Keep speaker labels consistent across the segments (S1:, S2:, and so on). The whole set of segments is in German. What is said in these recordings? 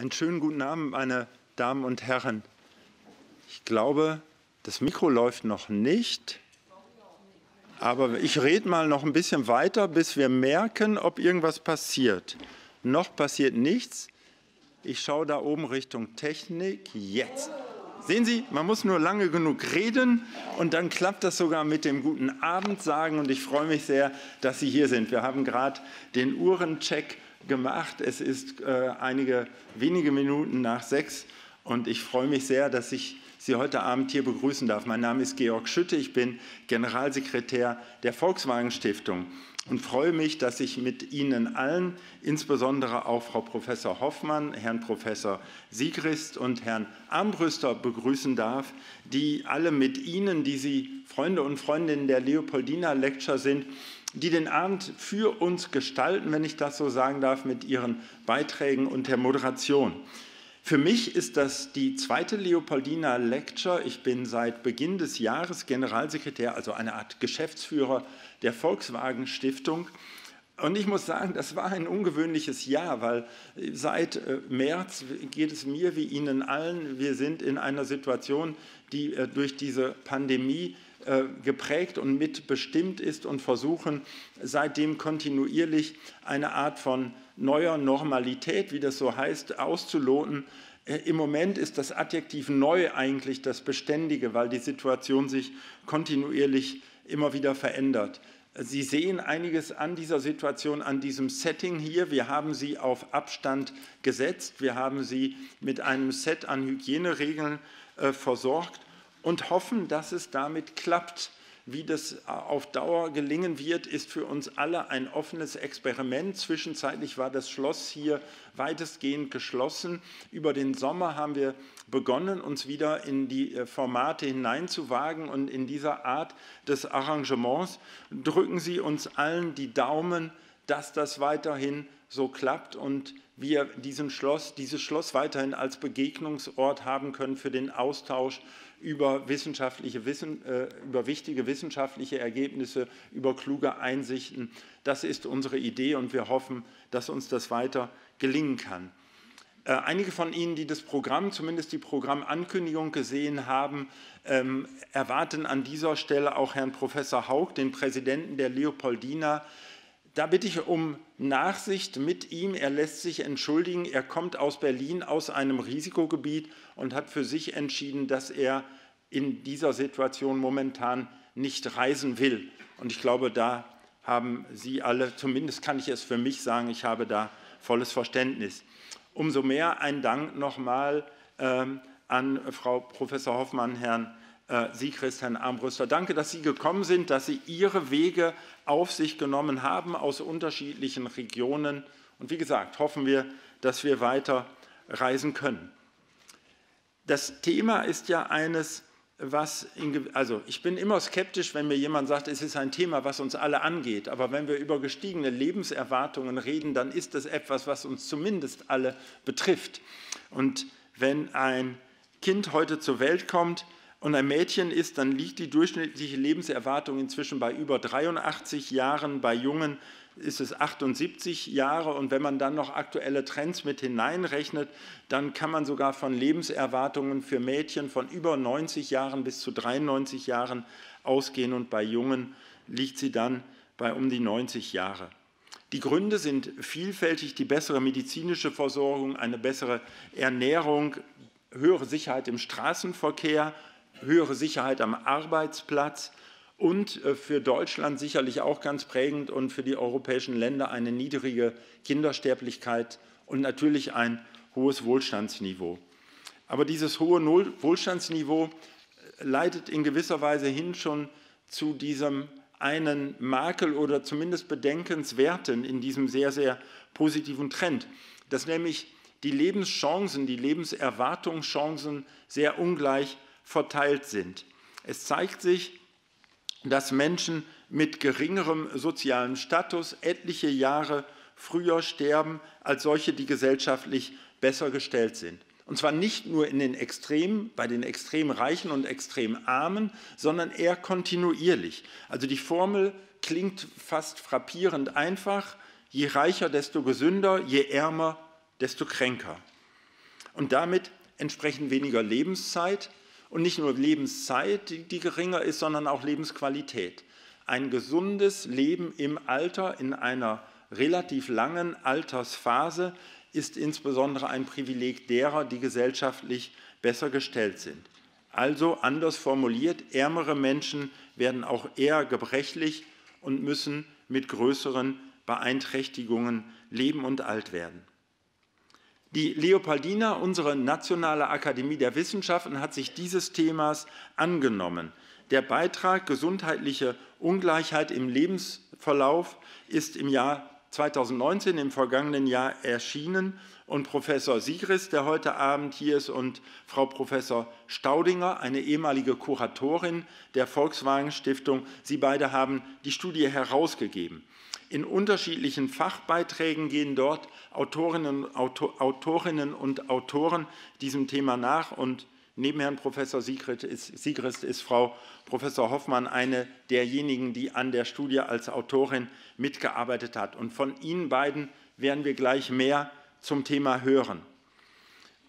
S1: Einen schönen guten Abend, meine Damen und Herren. Ich glaube, das Mikro läuft noch nicht. Aber ich rede mal noch ein bisschen weiter, bis wir merken, ob irgendwas passiert. Noch passiert nichts. Ich schaue da oben Richtung Technik. Jetzt. Sehen Sie, man muss nur lange genug reden und dann klappt das sogar mit dem guten Abend sagen. Und ich freue mich sehr, dass Sie hier sind. Wir haben gerade den Uhrencheck gemacht. Es ist äh, einige wenige Minuten nach sechs und ich freue mich sehr, dass ich Sie heute Abend hier begrüßen darf. Mein Name ist Georg Schütte, ich bin Generalsekretär der Volkswagen Stiftung und freue mich, dass ich mit Ihnen allen, insbesondere auch Frau Professor Hoffmann, Herrn Professor Siegrist und Herrn Armbrüster begrüßen darf, die alle mit Ihnen, die Sie Freunde und Freundinnen der Leopoldina Lecture sind, die den Abend für uns gestalten, wenn ich das so sagen darf, mit ihren Beiträgen und der Moderation. Für mich ist das die zweite Leopoldina Lecture. Ich bin seit Beginn des Jahres Generalsekretär, also eine Art Geschäftsführer der Volkswagen Stiftung. Und ich muss sagen, das war ein ungewöhnliches Jahr, weil seit äh, März geht es mir wie Ihnen allen, wir sind in einer Situation, die äh, durch diese Pandemie äh, geprägt und mitbestimmt ist und versuchen seitdem kontinuierlich eine Art von neuer Normalität, wie das so heißt, auszuloten. Äh, Im Moment ist das Adjektiv neu eigentlich das Beständige, weil die Situation sich kontinuierlich immer wieder verändert. Sie sehen einiges an dieser Situation, an diesem Setting hier. Wir haben sie auf Abstand gesetzt. Wir haben sie mit einem Set an Hygieneregeln äh, versorgt und hoffen, dass es damit klappt. Wie das auf Dauer gelingen wird, ist für uns alle ein offenes Experiment. Zwischenzeitlich war das Schloss hier weitestgehend geschlossen. Über den Sommer haben wir begonnen, uns wieder in die äh, Formate hineinzuwagen und in dieser Art des Arrangements drücken Sie uns allen die Daumen, dass das weiterhin so klappt und wir diesen Schloss, dieses Schloss weiterhin als Begegnungsort haben können für den Austausch über, wissenschaftliche Wissen, äh, über wichtige wissenschaftliche Ergebnisse, über kluge Einsichten. Das ist unsere Idee und wir hoffen, dass uns das weiter gelingen kann. Äh, einige von Ihnen, die das Programm, zumindest die Programmankündigung gesehen haben, ähm, erwarten an dieser Stelle auch Herrn Professor Haug, den Präsidenten der Leopoldina. Da bitte ich um Nachsicht mit ihm, er lässt sich entschuldigen, er kommt aus Berlin, aus einem Risikogebiet und hat für sich entschieden, dass er in dieser Situation momentan nicht reisen will. Und ich glaube, da haben Sie alle, zumindest kann ich es für mich sagen, ich habe da volles Verständnis. Umso mehr ein Dank nochmal ähm, an Frau Professor Hoffmann, Herrn äh, Sie, Christian Armbrüster. Danke, dass Sie gekommen sind, dass Sie Ihre Wege auf sich genommen haben aus unterschiedlichen Regionen. Und wie gesagt, hoffen wir, dass wir weiter reisen können. Das Thema ist ja eines, was, in, also ich bin immer skeptisch, wenn mir jemand sagt, es ist ein Thema, was uns alle angeht. Aber wenn wir über gestiegene Lebenserwartungen reden, dann ist das etwas, was uns zumindest alle betrifft. Und wenn ein Kind heute zur Welt kommt, und ein Mädchen ist, dann liegt die durchschnittliche Lebenserwartung inzwischen bei über 83 Jahren, bei Jungen ist es 78 Jahre und wenn man dann noch aktuelle Trends mit hineinrechnet, dann kann man sogar von Lebenserwartungen für Mädchen von über 90 Jahren bis zu 93 Jahren ausgehen und bei Jungen liegt sie dann bei um die 90 Jahre. Die Gründe sind vielfältig, die bessere medizinische Versorgung, eine bessere Ernährung, höhere Sicherheit im Straßenverkehr höhere Sicherheit am Arbeitsplatz und äh, für Deutschland sicherlich auch ganz prägend und für die europäischen Länder eine niedrige Kindersterblichkeit und natürlich ein hohes Wohlstandsniveau. Aber dieses hohe Wohlstandsniveau äh, leitet in gewisser Weise hin schon zu diesem einen Makel oder zumindest bedenkenswerten in diesem sehr, sehr positiven Trend, dass nämlich die Lebenschancen, die Lebenserwartungschancen sehr ungleich verteilt sind. Es zeigt sich, dass Menschen mit geringerem sozialen Status etliche Jahre früher sterben als solche, die gesellschaftlich besser gestellt sind. Und zwar nicht nur in den Extremen, bei den extrem Reichen und extrem Armen, sondern eher kontinuierlich. Also die Formel klingt fast frappierend einfach. Je reicher, desto gesünder, je ärmer, desto kränker. Und damit entsprechend weniger Lebenszeit und nicht nur Lebenszeit, die, geringer ist, sondern auch Lebensqualität. Ein gesundes Leben im Alter, in einer relativ langen Altersphase, ist insbesondere ein Privileg derer, die gesellschaftlich besser gestellt sind. Also anders formuliert, ärmere Menschen werden auch eher gebrechlich und müssen mit größeren Beeinträchtigungen leben und alt werden. Die Leopoldina, unsere Nationale Akademie der Wissenschaften, hat sich dieses Themas angenommen. Der Beitrag Gesundheitliche Ungleichheit im Lebensverlauf ist im Jahr 2019, im vergangenen Jahr, erschienen. Und Professor Sigris, der heute Abend hier ist, und Frau Professor Staudinger, eine ehemalige Kuratorin der Volkswagen Stiftung, sie beide haben die Studie herausgegeben. In unterschiedlichen Fachbeiträgen gehen dort Autorinnen, Autor, Autorinnen und Autoren diesem Thema nach und neben Herrn Professor Siegrist ist, Siegrist ist Frau Professor Hoffmann eine derjenigen, die an der Studie als Autorin mitgearbeitet hat. Und von Ihnen beiden werden wir gleich mehr zum Thema hören.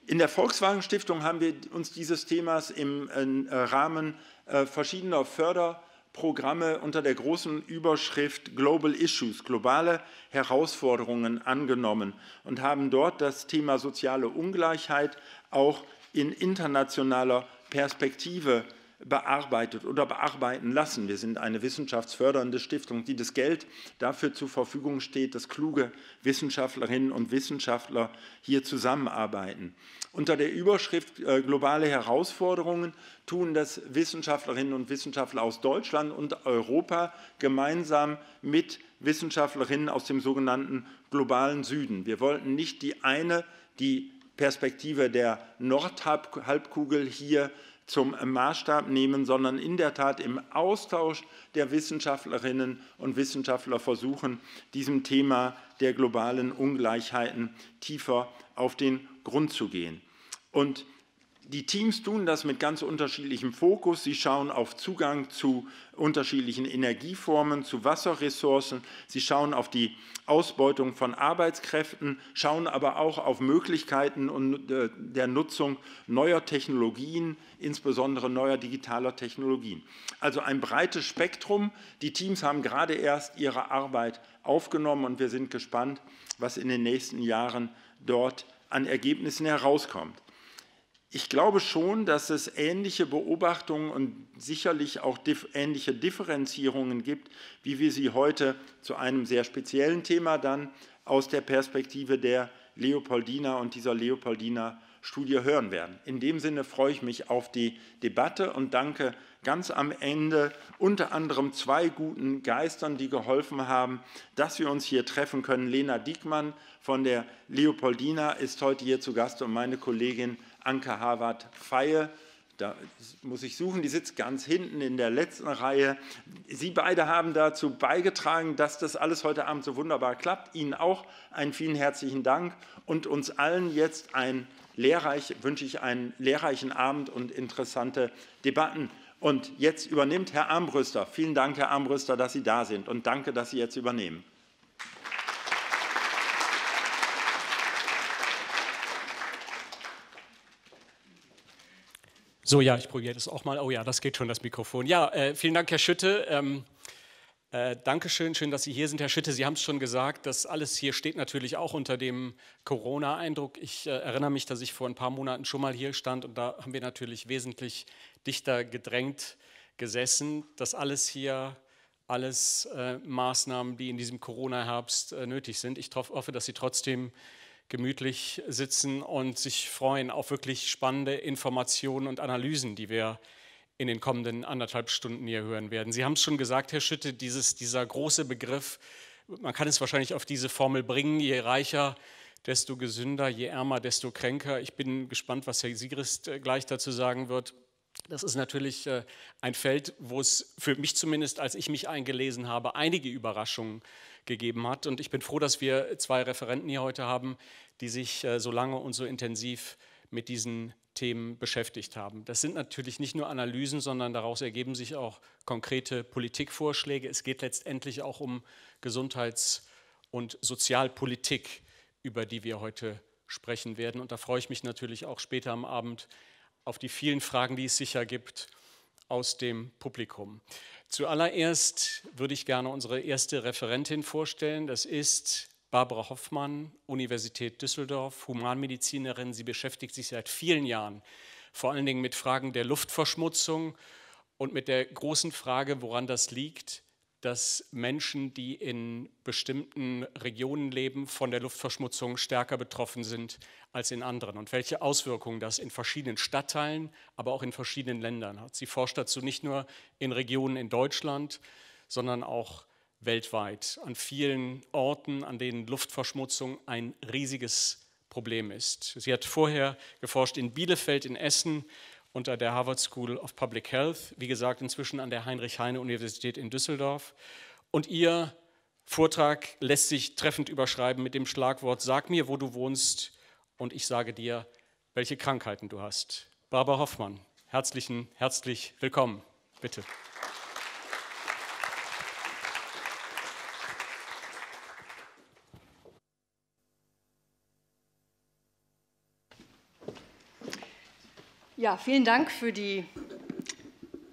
S1: In der Volkswagen Stiftung haben wir uns dieses Themas im äh, Rahmen äh, verschiedener Förder- Programme unter der großen Überschrift Global Issues, globale Herausforderungen angenommen und haben dort das Thema soziale Ungleichheit auch in internationaler Perspektive bearbeitet oder bearbeiten lassen. Wir sind eine wissenschaftsfördernde Stiftung, die das Geld dafür zur Verfügung steht, dass kluge Wissenschaftlerinnen und Wissenschaftler hier zusammenarbeiten. Unter der Überschrift äh, Globale Herausforderungen tun das Wissenschaftlerinnen und Wissenschaftler aus Deutschland und Europa gemeinsam mit Wissenschaftlerinnen aus dem sogenannten globalen Süden. Wir wollten nicht die eine, die Perspektive der Nordhalbkugel hier zum Maßstab nehmen, sondern in der Tat im Austausch der Wissenschaftlerinnen und Wissenschaftler versuchen, diesem Thema der globalen Ungleichheiten tiefer auf den Grund zu gehen. Und die Teams tun das mit ganz unterschiedlichem Fokus. Sie schauen auf Zugang zu unterschiedlichen Energieformen, zu Wasserressourcen. Sie schauen auf die Ausbeutung von Arbeitskräften, schauen aber auch auf Möglichkeiten und äh, der Nutzung neuer Technologien, insbesondere neuer digitaler Technologien. Also ein breites Spektrum. Die Teams haben gerade erst ihre Arbeit aufgenommen und wir sind gespannt, was in den nächsten Jahren dort an Ergebnissen herauskommt. Ich glaube schon, dass es ähnliche Beobachtungen und sicherlich auch dif ähnliche Differenzierungen gibt, wie wir sie heute zu einem sehr speziellen Thema dann aus der Perspektive der Leopoldina und dieser Leopoldina Studie hören werden. In dem Sinne freue ich mich auf die Debatte und danke ganz am Ende unter anderem zwei guten Geistern, die geholfen haben, dass wir uns hier treffen können. Lena Diekmann von der Leopoldina ist heute hier zu Gast und meine Kollegin Anke Harvard Feie. Da muss ich suchen, die sitzt ganz hinten in der letzten Reihe. Sie beide haben dazu beigetragen, dass das alles heute Abend so wunderbar klappt. Ihnen auch einen vielen herzlichen Dank und uns allen jetzt ein lehrreich, wünsche ich einen lehrreichen Abend und interessante Debatten. Und jetzt übernimmt Herr Armbrüster. Vielen Dank, Herr Armbrüster, dass Sie da sind und danke, dass Sie jetzt übernehmen. So, ja, ich probiere
S2: das auch mal. Oh ja, das geht schon, das Mikrofon. Ja, äh, vielen Dank, Herr Schütte. Ähm, äh, Dankeschön, schön, dass Sie hier sind, Herr Schütte. Sie haben es schon gesagt, das alles hier steht natürlich auch unter dem Corona-Eindruck. Ich äh, erinnere mich, dass ich vor ein paar Monaten schon mal hier stand und da haben wir natürlich wesentlich dichter gedrängt gesessen. Das alles hier, alles äh, Maßnahmen, die in diesem Corona-Herbst äh, nötig sind. Ich hoffe, dass Sie trotzdem gemütlich sitzen und sich freuen auf wirklich spannende Informationen und Analysen, die wir in den kommenden anderthalb Stunden hier hören werden. Sie haben es schon gesagt, Herr Schütte, dieses, dieser große Begriff, man kann es wahrscheinlich auf diese Formel bringen, je reicher, desto gesünder, je ärmer, desto kränker. Ich bin gespannt, was Herr Sigrist äh, gleich dazu sagen wird. Das ist natürlich äh, ein Feld, wo es für mich zumindest, als ich mich eingelesen habe, einige Überraschungen gibt gegeben hat. Und ich bin froh, dass wir zwei Referenten hier heute haben, die sich äh, so lange und so intensiv mit diesen Themen beschäftigt haben. Das sind natürlich nicht nur Analysen, sondern daraus ergeben sich auch konkrete Politikvorschläge. Es geht letztendlich auch um Gesundheits- und Sozialpolitik, über die wir heute sprechen werden. Und da freue ich mich natürlich auch später am Abend auf die vielen Fragen, die es sicher gibt aus dem Publikum. Zuallererst würde ich gerne unsere erste Referentin vorstellen. Das ist Barbara Hoffmann, Universität Düsseldorf, Humanmedizinerin. Sie beschäftigt sich seit vielen Jahren vor allen Dingen mit Fragen der Luftverschmutzung und mit der großen Frage, woran das liegt dass Menschen, die in bestimmten Regionen leben, von der Luftverschmutzung stärker betroffen sind als in anderen und welche Auswirkungen das in verschiedenen Stadtteilen, aber auch in verschiedenen Ländern hat. Sie forscht dazu nicht nur in Regionen in Deutschland, sondern auch weltweit, an vielen Orten, an denen Luftverschmutzung ein riesiges Problem ist. Sie hat vorher geforscht in Bielefeld, in Essen, unter der Harvard School of Public Health, wie gesagt inzwischen an der Heinrich-Heine-Universität in Düsseldorf. Und ihr Vortrag lässt sich treffend überschreiben mit dem Schlagwort Sag mir, wo du wohnst und ich sage dir, welche Krankheiten du hast. Barbara Hoffmann, herzlichen, herzlich willkommen. Bitte.
S3: Ja, vielen Dank für die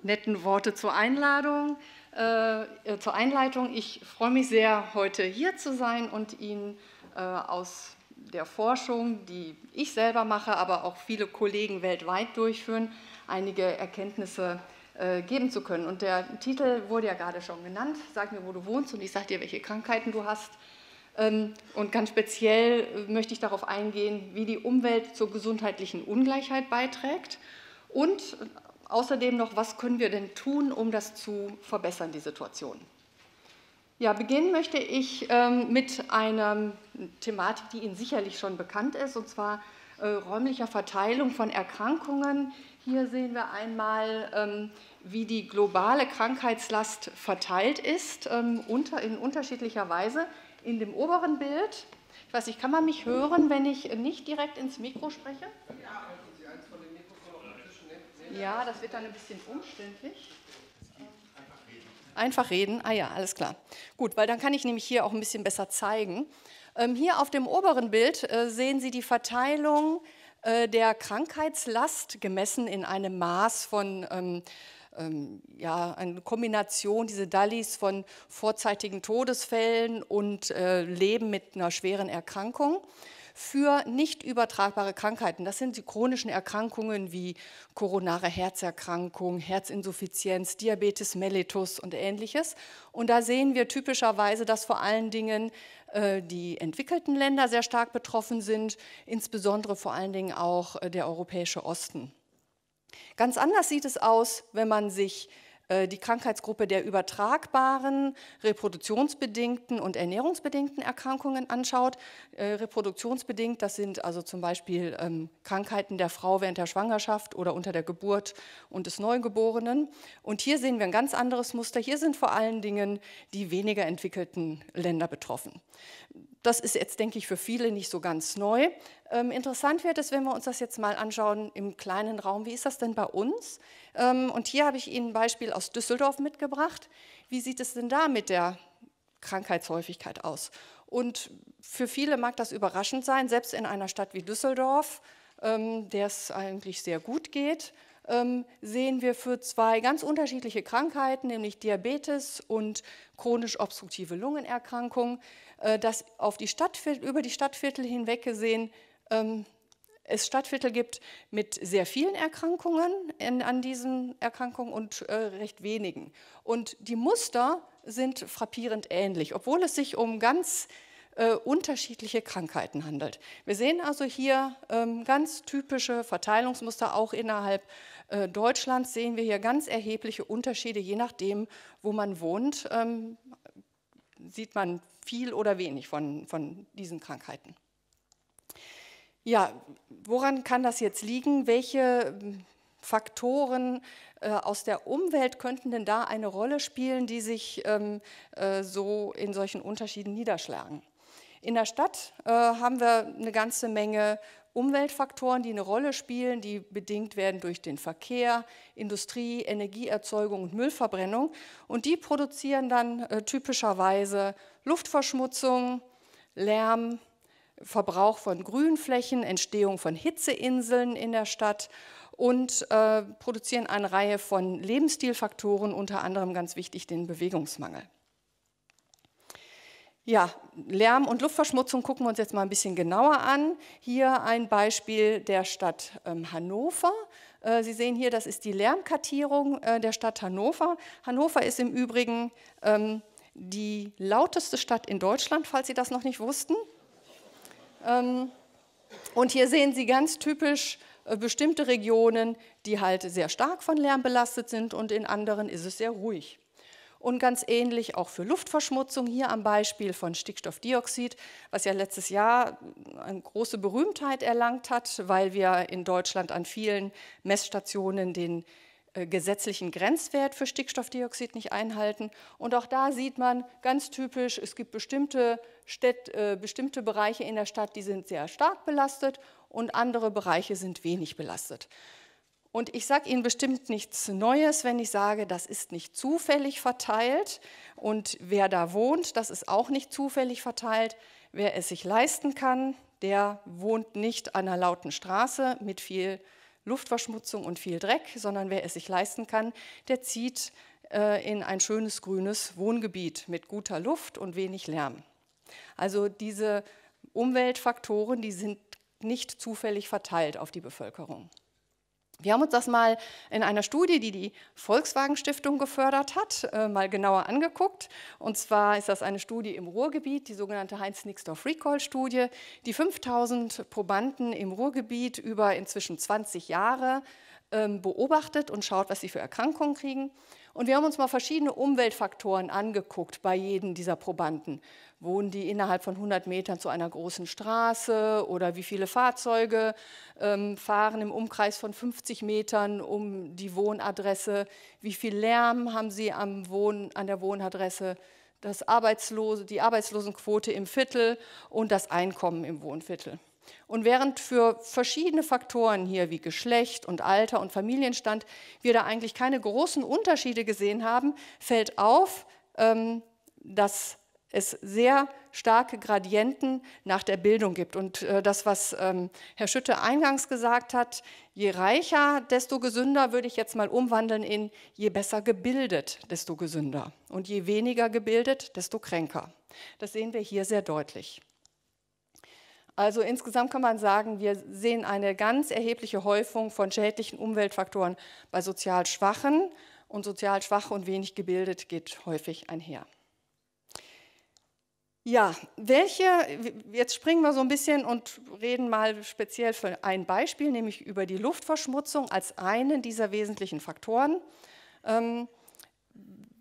S3: netten Worte zur Einladung, äh, zur Einleitung. Ich freue mich sehr, heute hier zu sein und Ihnen äh, aus der Forschung, die ich selber mache, aber auch viele Kollegen weltweit durchführen, einige Erkenntnisse äh, geben zu können. Und der Titel wurde ja gerade schon genannt. Sag mir, wo du wohnst und ich sage dir, welche Krankheiten du hast. Ähm, und ganz speziell äh, möchte ich darauf eingehen, wie die Umwelt zur gesundheitlichen Ungleichheit beiträgt und äh, außerdem noch, was können wir denn tun, um das zu verbessern, die Situation. Ja, beginnen möchte ich ähm, mit einer äh, Thematik, die Ihnen sicherlich schon bekannt ist, und zwar räumlicher Verteilung von Erkrankungen. Hier sehen wir einmal, ähm, wie die globale Krankheitslast verteilt ist in unterschiedlicher Weise in dem oberen Bild, ich weiß nicht, kann man mich hören, wenn ich nicht direkt ins Mikro spreche? Also ne? Ja, das wird dann ein bisschen umständlich. Einfach reden. Ah ja, alles klar. Gut, weil dann kann ich nämlich hier auch ein bisschen besser zeigen. Ähm, hier auf dem oberen Bild äh, sehen Sie die Verteilung äh, der Krankheitslast gemessen in einem Maß von ähm, ähm, ja, eine Kombination, diese Dallis von vorzeitigen Todesfällen und äh, Leben mit einer schweren Erkrankung für nicht übertragbare Krankheiten. Das sind die chronischen Erkrankungen wie koronare Herzerkrankung, Herzinsuffizienz, Diabetes mellitus und ähnliches. Und da sehen wir typischerweise, dass vor allen Dingen äh, die entwickelten Länder sehr stark betroffen sind, insbesondere vor allen Dingen auch äh, der europäische Osten. Ganz anders sieht es aus, wenn man sich äh, die Krankheitsgruppe der übertragbaren, reproduktionsbedingten und ernährungsbedingten Erkrankungen anschaut. Äh, reproduktionsbedingt, das sind also zum Beispiel ähm, Krankheiten der Frau während der Schwangerschaft oder unter der Geburt und des Neugeborenen. Und hier sehen wir ein ganz anderes Muster. Hier sind vor allen Dingen die weniger entwickelten Länder betroffen. Das ist jetzt, denke ich, für viele nicht so ganz neu. Ähm, interessant wird es, wenn wir uns das jetzt mal anschauen im kleinen Raum. Wie ist das denn bei uns? Ähm, und hier habe ich Ihnen ein Beispiel aus Düsseldorf mitgebracht. Wie sieht es denn da mit der Krankheitshäufigkeit aus? Und für viele mag das überraschend sein, selbst in einer Stadt wie Düsseldorf, ähm, der es eigentlich sehr gut geht, ähm, sehen wir für zwei ganz unterschiedliche Krankheiten, nämlich Diabetes und chronisch obstruktive Lungenerkrankung, äh, dass auf die über die Stadtviertel hinweg gesehen es Stadtviertel gibt mit sehr vielen Erkrankungen in, an diesen Erkrankungen und äh, recht wenigen. Und die Muster sind frappierend ähnlich, obwohl es sich um ganz äh, unterschiedliche Krankheiten handelt. Wir sehen also hier ähm, ganz typische Verteilungsmuster, auch innerhalb äh, Deutschlands sehen wir hier ganz erhebliche Unterschiede, je nachdem, wo man wohnt, ähm, sieht man viel oder wenig von, von diesen Krankheiten. Ja, woran kann das jetzt liegen? Welche ähm, Faktoren äh, aus der Umwelt könnten denn da eine Rolle spielen, die sich ähm, äh, so in solchen Unterschieden niederschlagen? In der Stadt äh, haben wir eine ganze Menge Umweltfaktoren, die eine Rolle spielen, die bedingt werden durch den Verkehr, Industrie, Energieerzeugung und Müllverbrennung. Und die produzieren dann äh, typischerweise Luftverschmutzung, Lärm, Verbrauch von Grünflächen, Entstehung von Hitzeinseln in der Stadt und äh, produzieren eine Reihe von Lebensstilfaktoren, unter anderem ganz wichtig den Bewegungsmangel. Ja, Lärm und Luftverschmutzung gucken wir uns jetzt mal ein bisschen genauer an. Hier ein Beispiel der Stadt ähm, Hannover. Äh, Sie sehen hier, das ist die Lärmkartierung äh, der Stadt Hannover. Hannover ist im Übrigen ähm, die lauteste Stadt in Deutschland, falls Sie das noch nicht wussten. Ähm, und hier sehen Sie ganz typisch äh, bestimmte Regionen, die halt sehr stark von Lärm belastet sind und in anderen ist es sehr ruhig. Und ganz ähnlich auch für Luftverschmutzung, hier am Beispiel von Stickstoffdioxid, was ja letztes Jahr äh, eine große Berühmtheit erlangt hat, weil wir in Deutschland an vielen Messstationen den äh, gesetzlichen Grenzwert für Stickstoffdioxid nicht einhalten. Und auch da sieht man ganz typisch, es gibt bestimmte Städt, äh, bestimmte Bereiche in der Stadt, die sind sehr stark belastet und andere Bereiche sind wenig belastet. Und ich sage Ihnen bestimmt nichts Neues, wenn ich sage, das ist nicht zufällig verteilt. Und wer da wohnt, das ist auch nicht zufällig verteilt. Wer es sich leisten kann, der wohnt nicht an einer lauten Straße mit viel Luftverschmutzung und viel Dreck, sondern wer es sich leisten kann, der zieht äh, in ein schönes grünes Wohngebiet mit guter Luft und wenig Lärm. Also diese Umweltfaktoren, die sind nicht zufällig verteilt auf die Bevölkerung. Wir haben uns das mal in einer Studie, die die Volkswagen Stiftung gefördert hat, äh, mal genauer angeguckt. Und zwar ist das eine Studie im Ruhrgebiet, die sogenannte Heinz-Nixdorf-Recall-Studie, die 5000 Probanden im Ruhrgebiet über inzwischen 20 Jahre ähm, beobachtet und schaut, was sie für Erkrankungen kriegen. Und wir haben uns mal verschiedene Umweltfaktoren angeguckt bei jedem dieser Probanden wohnen die innerhalb von 100 Metern zu einer großen Straße oder wie viele Fahrzeuge ähm, fahren im Umkreis von 50 Metern um die Wohnadresse, wie viel Lärm haben sie am Wohn, an der Wohnadresse, das Arbeitslose, die Arbeitslosenquote im Viertel und das Einkommen im Wohnviertel. Und während für verschiedene Faktoren hier wie Geschlecht und Alter und Familienstand wir da eigentlich keine großen Unterschiede gesehen haben, fällt auf, ähm, dass es sehr starke Gradienten nach der Bildung gibt. Und äh, das, was ähm, Herr Schütte eingangs gesagt hat, je reicher, desto gesünder, würde ich jetzt mal umwandeln in je besser gebildet, desto gesünder. Und je weniger gebildet, desto kränker. Das sehen wir hier sehr deutlich. Also insgesamt kann man sagen, wir sehen eine ganz erhebliche Häufung von schädlichen Umweltfaktoren bei sozial Schwachen. Und sozial schwach und wenig gebildet geht häufig einher. Ja, welche, jetzt springen wir so ein bisschen und reden mal speziell für ein Beispiel, nämlich über die Luftverschmutzung als einen dieser wesentlichen Faktoren. Ähm,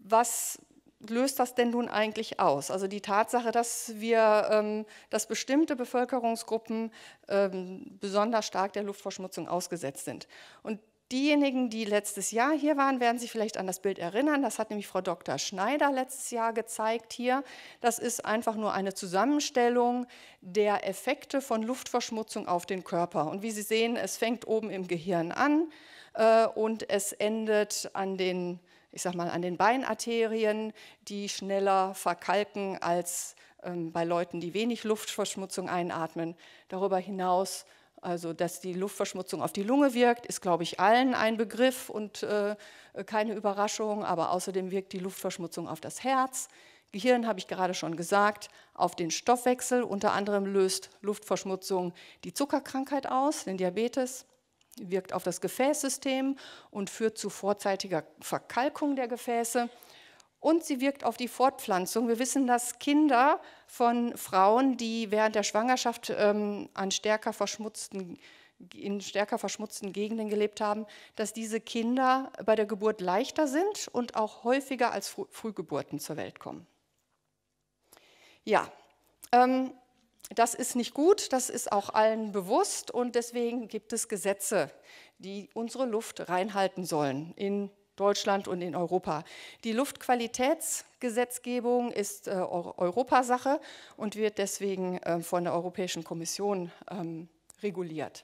S3: was löst das denn nun eigentlich aus? Also die Tatsache, dass wir, ähm, dass bestimmte Bevölkerungsgruppen ähm, besonders stark der Luftverschmutzung ausgesetzt sind. Und Diejenigen, die letztes Jahr hier waren, werden sich vielleicht an das Bild erinnern. Das hat nämlich Frau Dr. Schneider letztes Jahr gezeigt hier. Das ist einfach nur eine Zusammenstellung der Effekte von Luftverschmutzung auf den Körper. Und wie Sie sehen, es fängt oben im Gehirn an äh, und es endet an den, ich sag mal, an den Beinarterien, die schneller verkalken als ähm, bei Leuten, die wenig Luftverschmutzung einatmen. Darüber hinaus also, dass die Luftverschmutzung auf die Lunge wirkt, ist, glaube ich, allen ein Begriff und äh, keine Überraschung. Aber außerdem wirkt die Luftverschmutzung auf das Herz. Gehirn, habe ich gerade schon gesagt, auf den Stoffwechsel. Unter anderem löst Luftverschmutzung die Zuckerkrankheit aus, den Diabetes, wirkt auf das Gefäßsystem und führt zu vorzeitiger Verkalkung der Gefäße und sie wirkt auf die Fortpflanzung. Wir wissen, dass Kinder von Frauen, die während der Schwangerschaft ähm, an stärker verschmutzten, in stärker verschmutzten Gegenden gelebt haben, dass diese Kinder bei der Geburt leichter sind und auch häufiger als Früh Frühgeburten zur Welt kommen. Ja, ähm, das ist nicht gut, das ist auch allen bewusst und deswegen gibt es Gesetze, die unsere Luft reinhalten sollen in Deutschland und in Europa. Die Luftqualitätsgesetzgebung ist äh, Europasache und wird deswegen äh, von der Europäischen Kommission ähm, reguliert.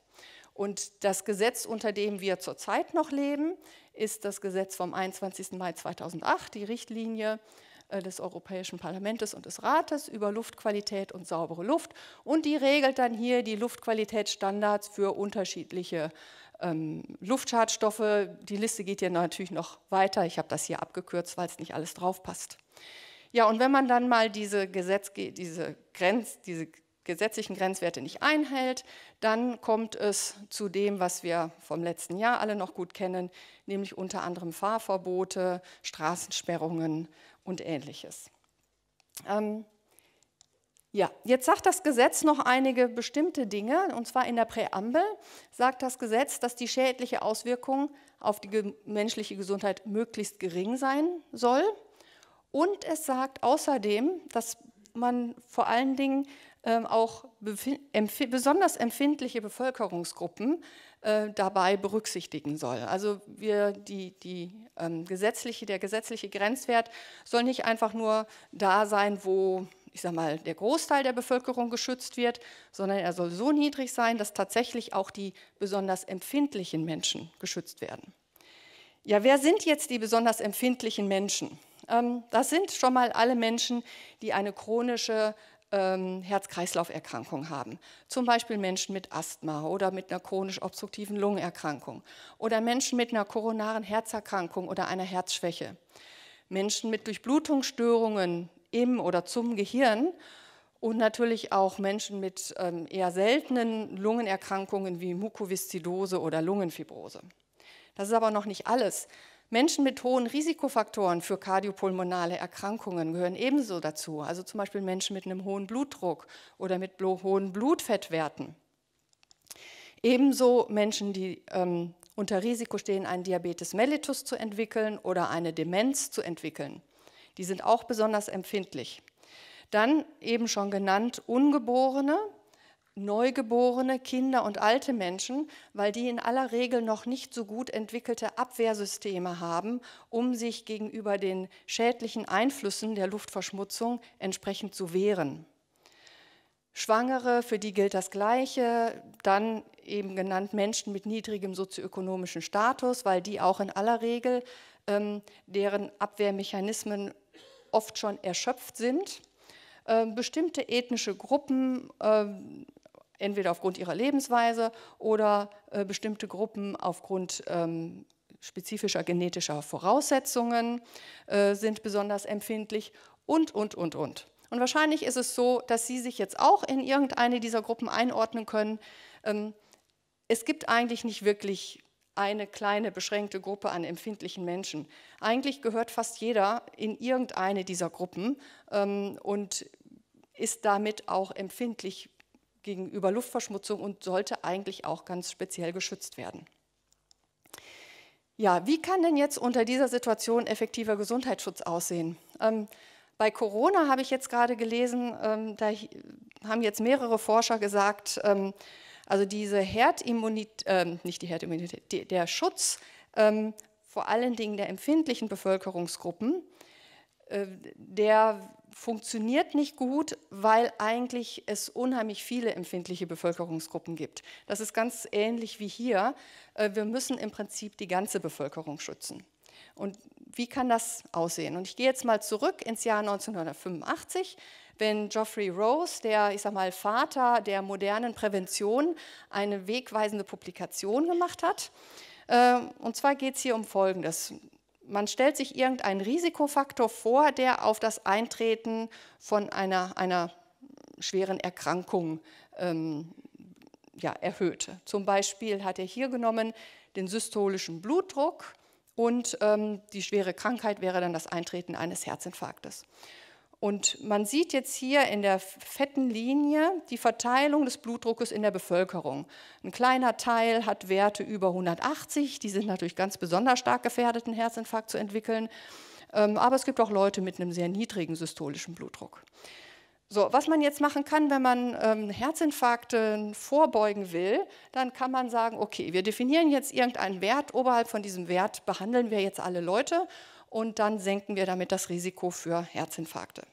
S3: Und das Gesetz, unter dem wir zurzeit noch leben, ist das Gesetz vom 21. Mai 2008, die Richtlinie äh, des Europäischen Parlaments und des Rates über Luftqualität und saubere Luft. Und die regelt dann hier die Luftqualitätsstandards für unterschiedliche ähm, Luftschadstoffe. Die Liste geht ja natürlich noch weiter. Ich habe das hier abgekürzt, weil es nicht alles drauf passt. Ja, und wenn man dann mal diese, Gesetz, diese, Grenz, diese gesetzlichen Grenzwerte nicht einhält, dann kommt es zu dem, was wir vom letzten Jahr alle noch gut kennen, nämlich unter anderem Fahrverbote, Straßensperrungen und ähnliches. Ähm, ja, jetzt sagt das Gesetz noch einige bestimmte Dinge, und zwar in der Präambel sagt das Gesetz, dass die schädliche Auswirkung auf die menschliche Gesundheit möglichst gering sein soll. Und es sagt außerdem, dass man vor allen Dingen ähm, auch empf besonders empfindliche Bevölkerungsgruppen äh, dabei berücksichtigen soll. Also wir, die, die ähm, gesetzliche, der gesetzliche Grenzwert soll nicht einfach nur da sein, wo ich sage mal, der Großteil der Bevölkerung geschützt wird, sondern er soll so niedrig sein, dass tatsächlich auch die besonders empfindlichen Menschen geschützt werden. Ja, wer sind jetzt die besonders empfindlichen Menschen? Ähm, das sind schon mal alle Menschen, die eine chronische ähm, Herz-Kreislauf-Erkrankung haben. Zum Beispiel Menschen mit Asthma oder mit einer chronisch obstruktiven Lungenerkrankung oder Menschen mit einer koronaren Herzerkrankung oder einer Herzschwäche. Menschen mit Durchblutungsstörungen, im oder zum Gehirn und natürlich auch Menschen mit ähm, eher seltenen Lungenerkrankungen wie Mukoviszidose oder Lungenfibrose. Das ist aber noch nicht alles. Menschen mit hohen Risikofaktoren für kardiopulmonale Erkrankungen gehören ebenso dazu, also zum Beispiel Menschen mit einem hohen Blutdruck oder mit hohen Blutfettwerten. Ebenso Menschen, die ähm, unter Risiko stehen, einen Diabetes mellitus zu entwickeln oder eine Demenz zu entwickeln. Die sind auch besonders empfindlich. Dann eben schon genannt Ungeborene, Neugeborene, Kinder und alte Menschen, weil die in aller Regel noch nicht so gut entwickelte Abwehrsysteme haben, um sich gegenüber den schädlichen Einflüssen der Luftverschmutzung entsprechend zu wehren. Schwangere, für die gilt das Gleiche, dann eben genannt Menschen mit niedrigem sozioökonomischen Status, weil die auch in aller Regel ähm, deren Abwehrmechanismen oft schon erschöpft sind. Ähm, bestimmte ethnische Gruppen, ähm, entweder aufgrund ihrer Lebensweise oder äh, bestimmte Gruppen aufgrund ähm, spezifischer genetischer Voraussetzungen äh, sind besonders empfindlich und, und, und, und. Und wahrscheinlich ist es so, dass Sie sich jetzt auch in irgendeine dieser Gruppen einordnen können. es gibt eigentlich nicht wirklich eine kleine beschränkte Gruppe an empfindlichen Menschen. Eigentlich gehört fast jeder in irgendeine dieser Gruppen ähm, und ist damit auch empfindlich gegenüber Luftverschmutzung und sollte eigentlich auch ganz speziell geschützt werden. Ja, wie kann denn jetzt unter dieser Situation effektiver Gesundheitsschutz aussehen? Ähm, bei Corona habe ich jetzt gerade gelesen, ähm, da haben jetzt mehrere Forscher gesagt, ähm, also diese Herdimmunität, äh, nicht die Herdimmunität, die, der Schutz ähm, vor allen Dingen der empfindlichen Bevölkerungsgruppen, äh, der funktioniert nicht gut, weil eigentlich es unheimlich viele empfindliche Bevölkerungsgruppen gibt. Das ist ganz ähnlich wie hier. Äh, wir müssen im Prinzip die ganze Bevölkerung schützen. Und wie kann das aussehen? Und ich gehe jetzt mal zurück ins Jahr 1985 wenn Geoffrey Rose, der, ich sag mal, Vater der modernen Prävention, eine wegweisende Publikation gemacht hat. Äh, und zwar geht es hier um Folgendes. Man stellt sich irgendeinen Risikofaktor vor, der auf das Eintreten von einer, einer schweren Erkrankung ähm, ja, erhöht. Zum Beispiel hat er hier genommen den systolischen Blutdruck und ähm, die schwere Krankheit wäre dann das Eintreten eines Herzinfarktes. Und man sieht jetzt hier in der fetten Linie die Verteilung des Blutdruckes in der Bevölkerung. Ein kleiner Teil hat Werte über 180, die sind natürlich ganz besonders stark gefährdet, einen Herzinfarkt zu entwickeln. Ähm, aber es gibt auch Leute mit einem sehr niedrigen systolischen Blutdruck. So, was man jetzt machen kann, wenn man ähm, Herzinfarkte vorbeugen will, dann kann man sagen, okay, wir definieren jetzt irgendeinen Wert, oberhalb von diesem Wert behandeln wir jetzt alle Leute und dann senken wir damit das Risiko für Herzinfarkte.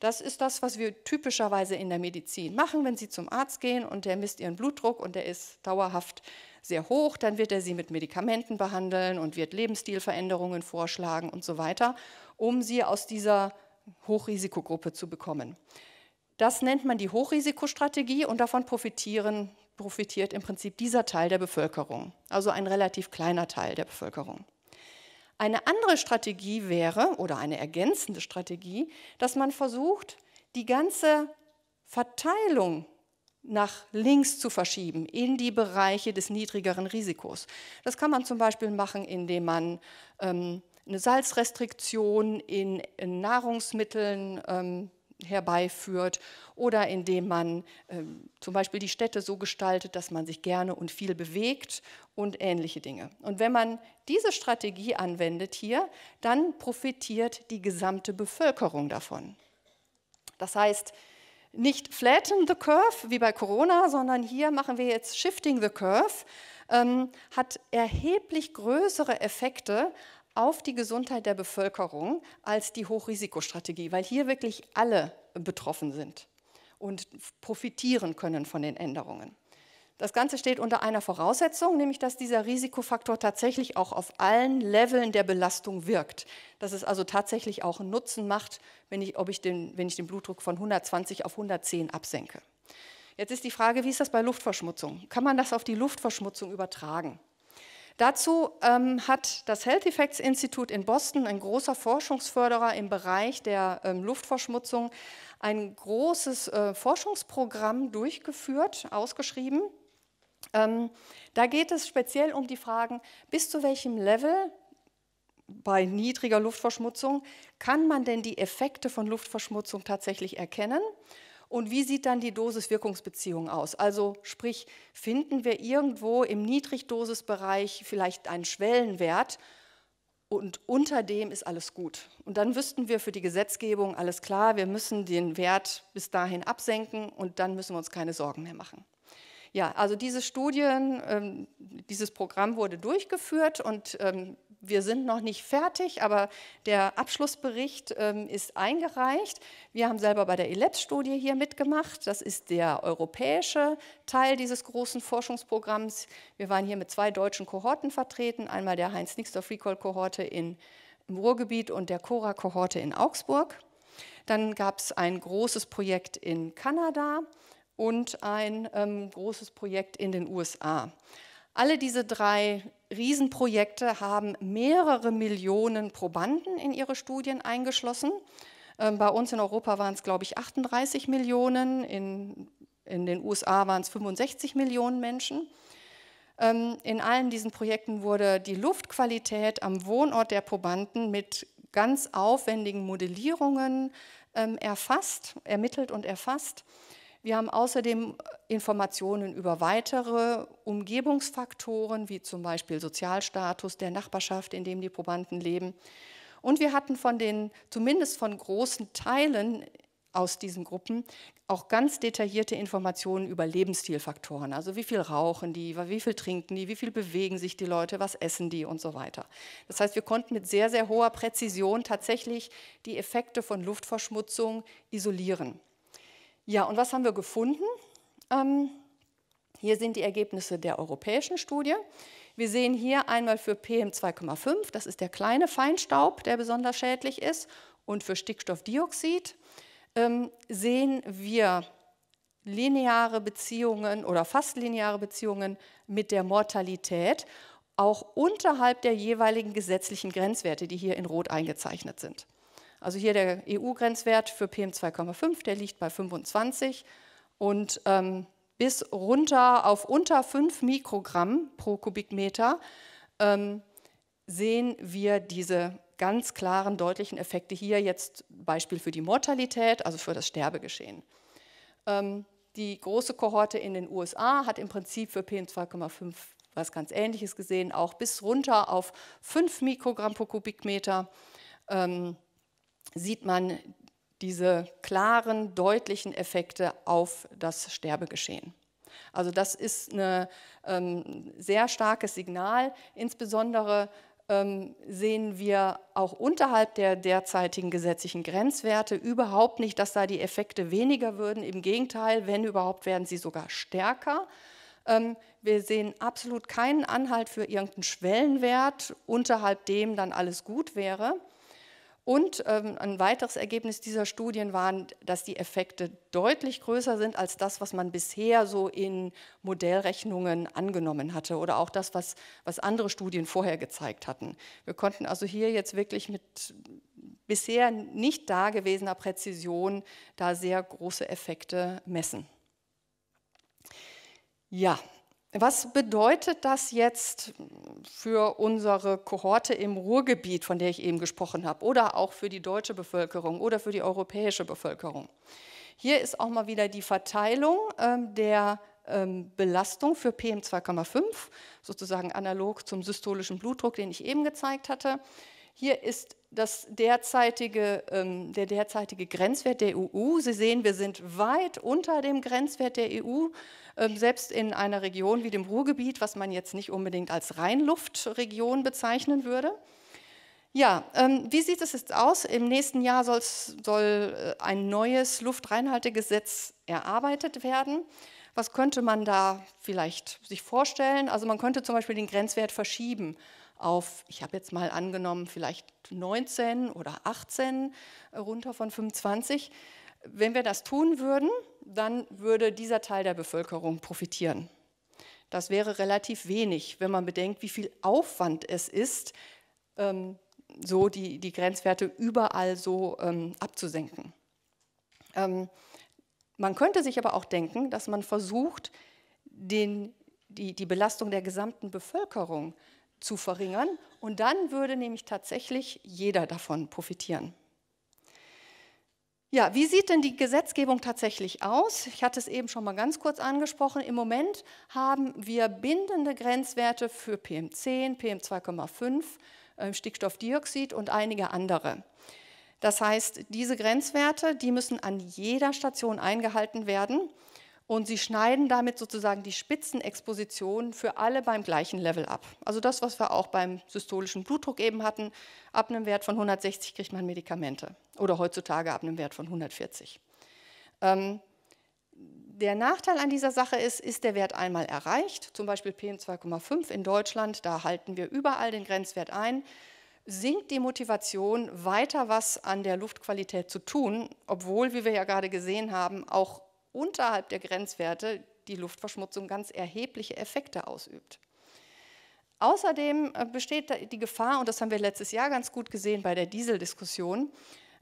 S3: Das ist das, was wir typischerweise in der Medizin machen. Wenn Sie zum Arzt gehen und der misst Ihren Blutdruck und der ist dauerhaft sehr hoch, dann wird er Sie mit Medikamenten behandeln und wird Lebensstilveränderungen vorschlagen und so weiter, um Sie aus dieser Hochrisikogruppe zu bekommen. Das nennt man die Hochrisikostrategie und davon profitieren, profitiert im Prinzip dieser Teil der Bevölkerung, also ein relativ kleiner Teil der Bevölkerung. Eine andere Strategie wäre oder eine ergänzende Strategie, dass man versucht, die ganze Verteilung nach links zu verschieben, in die Bereiche des niedrigeren Risikos. Das kann man zum Beispiel machen, indem man ähm, eine Salzrestriktion in, in Nahrungsmitteln ähm, herbeiführt oder indem man ähm, zum Beispiel die Städte so gestaltet, dass man sich gerne und viel bewegt und ähnliche Dinge. Und wenn man diese Strategie anwendet hier, dann profitiert die gesamte Bevölkerung davon. Das heißt, nicht flatten the curve wie bei Corona, sondern hier machen wir jetzt shifting the curve, ähm, hat erheblich größere Effekte auf die Gesundheit der Bevölkerung als die Hochrisikostrategie, weil hier wirklich alle betroffen sind und profitieren können von den Änderungen. Das Ganze steht unter einer Voraussetzung, nämlich dass dieser Risikofaktor tatsächlich auch auf allen Leveln der Belastung wirkt. Dass es also tatsächlich auch einen Nutzen macht, wenn ich, ob ich, den, wenn ich den Blutdruck von 120 auf 110 absenke. Jetzt ist die Frage, wie ist das bei Luftverschmutzung? Kann man das auf die Luftverschmutzung übertragen? Dazu ähm, hat das Health Effects Institut in Boston, ein großer Forschungsförderer im Bereich der ähm, Luftverschmutzung, ein großes äh, Forschungsprogramm durchgeführt, ausgeschrieben. Ähm, da geht es speziell um die Fragen, bis zu welchem Level bei niedriger Luftverschmutzung kann man denn die Effekte von Luftverschmutzung tatsächlich erkennen und wie sieht dann die Dosis-Wirkungsbeziehung aus? Also sprich, finden wir irgendwo im Niedrigdosisbereich vielleicht einen Schwellenwert und unter dem ist alles gut. Und dann wüssten wir für die Gesetzgebung, alles klar, wir müssen den Wert bis dahin absenken und dann müssen wir uns keine Sorgen mehr machen. Ja, also diese Studien, ähm, dieses Programm wurde durchgeführt und ähm, wir sind noch nicht fertig, aber der Abschlussbericht ähm, ist eingereicht. Wir haben selber bei der ELEPS-Studie hier mitgemacht. Das ist der europäische Teil dieses großen Forschungsprogramms. Wir waren hier mit zwei deutschen Kohorten vertreten, einmal der Heinz-Nixdorf-Recall-Kohorte im Ruhrgebiet und der Cora-Kohorte in Augsburg. Dann gab es ein großes Projekt in Kanada und ein ähm, großes Projekt in den USA. Alle diese drei Riesenprojekte haben mehrere Millionen Probanden in ihre Studien eingeschlossen. Ähm, bei uns in Europa waren es, glaube ich, 38 Millionen, in, in den USA waren es 65 Millionen Menschen. Ähm, in allen diesen Projekten wurde die Luftqualität am Wohnort der Probanden mit ganz aufwendigen Modellierungen ähm, erfasst, ermittelt und erfasst. Wir haben außerdem äh, Informationen über weitere Umgebungsfaktoren, wie zum Beispiel Sozialstatus der Nachbarschaft, in dem die Probanden leben. Und wir hatten von den, zumindest von großen Teilen aus diesen Gruppen, auch ganz detaillierte Informationen über Lebensstilfaktoren. Also wie viel rauchen die, wie viel trinken die, wie viel bewegen sich die Leute, was essen die und so weiter. Das heißt, wir konnten mit sehr, sehr hoher Präzision tatsächlich die Effekte von Luftverschmutzung isolieren. Ja, und was haben wir gefunden? Ähm, hier sind die Ergebnisse der europäischen Studie. Wir sehen hier einmal für PM 2,5, das ist der kleine Feinstaub, der besonders schädlich ist, und für Stickstoffdioxid ähm, sehen wir lineare Beziehungen oder fast lineare Beziehungen mit der Mortalität, auch unterhalb der jeweiligen gesetzlichen Grenzwerte, die hier in Rot eingezeichnet sind. Also hier der EU-Grenzwert für PM2,5, der liegt bei 25 und ähm, bis runter auf unter 5 Mikrogramm pro Kubikmeter ähm, sehen wir diese ganz klaren, deutlichen Effekte hier jetzt Beispiel für die Mortalität, also für das Sterbegeschehen. Ähm, die große Kohorte in den USA hat im Prinzip für PM2,5 was ganz Ähnliches gesehen, auch bis runter auf 5 Mikrogramm pro Kubikmeter. Ähm, sieht man diese klaren, deutlichen Effekte auf das Sterbegeschehen. Also das ist ein ähm, sehr starkes Signal. Insbesondere ähm, sehen wir auch unterhalb der derzeitigen gesetzlichen Grenzwerte überhaupt nicht, dass da die Effekte weniger würden. Im Gegenteil, wenn überhaupt, werden sie sogar stärker. Ähm, wir sehen absolut keinen Anhalt für irgendeinen Schwellenwert, unterhalb dem dann alles gut wäre. Und ähm, ein weiteres Ergebnis dieser Studien waren, dass die Effekte deutlich größer sind als das, was man bisher so in Modellrechnungen angenommen hatte oder auch das, was, was andere Studien vorher gezeigt hatten. Wir konnten also hier jetzt wirklich mit bisher nicht dagewesener Präzision da sehr große Effekte messen. Ja, was bedeutet das jetzt für unsere Kohorte im Ruhrgebiet, von der ich eben gesprochen habe, oder auch für die deutsche Bevölkerung oder für die europäische Bevölkerung? Hier ist auch mal wieder die Verteilung ähm, der ähm, Belastung für PM 2,5, sozusagen analog zum systolischen Blutdruck, den ich eben gezeigt hatte. Hier ist das derzeitige, ähm, der derzeitige Grenzwert der EU. Sie sehen, wir sind weit unter dem Grenzwert der EU, ähm, selbst in einer Region wie dem Ruhrgebiet, was man jetzt nicht unbedingt als Rheinluftregion bezeichnen würde. Ja, ähm, wie sieht es jetzt aus? Im nächsten Jahr soll äh, ein neues Luftreinhaltegesetz erarbeitet werden. Was könnte man da vielleicht sich vorstellen? Also man könnte zum Beispiel den Grenzwert verschieben auf, ich habe jetzt mal angenommen, vielleicht 19 oder 18 äh, runter von 25. Wenn wir das tun würden, dann würde dieser Teil der Bevölkerung profitieren. Das wäre relativ wenig, wenn man bedenkt, wie viel Aufwand es ist, ähm, so die, die Grenzwerte überall so ähm, abzusenken. Ähm, man könnte sich aber auch denken, dass man versucht, den, die, die Belastung der gesamten Bevölkerung zu verringern. Und dann würde nämlich tatsächlich jeder davon profitieren. Ja, wie sieht denn die Gesetzgebung tatsächlich aus? Ich hatte es eben schon mal ganz kurz angesprochen. Im Moment haben wir bindende Grenzwerte für PM10, PM2,5, äh, Stickstoffdioxid und einige andere. Das heißt, diese Grenzwerte, die müssen an jeder Station eingehalten werden. Und sie schneiden damit sozusagen die Spitzenexposition für alle beim gleichen Level ab. Also das, was wir auch beim systolischen Blutdruck eben hatten, ab einem Wert von 160 kriegt man Medikamente oder heutzutage ab einem Wert von 140. Ähm, der Nachteil an dieser Sache ist, ist der Wert einmal erreicht, zum Beispiel PM 2,5 in Deutschland, da halten wir überall den Grenzwert ein, sinkt die Motivation, weiter was an der Luftqualität zu tun, obwohl, wie wir ja gerade gesehen haben, auch unterhalb der Grenzwerte die Luftverschmutzung ganz erhebliche Effekte ausübt. Außerdem äh, besteht die Gefahr, und das haben wir letztes Jahr ganz gut gesehen bei der Dieseldiskussion,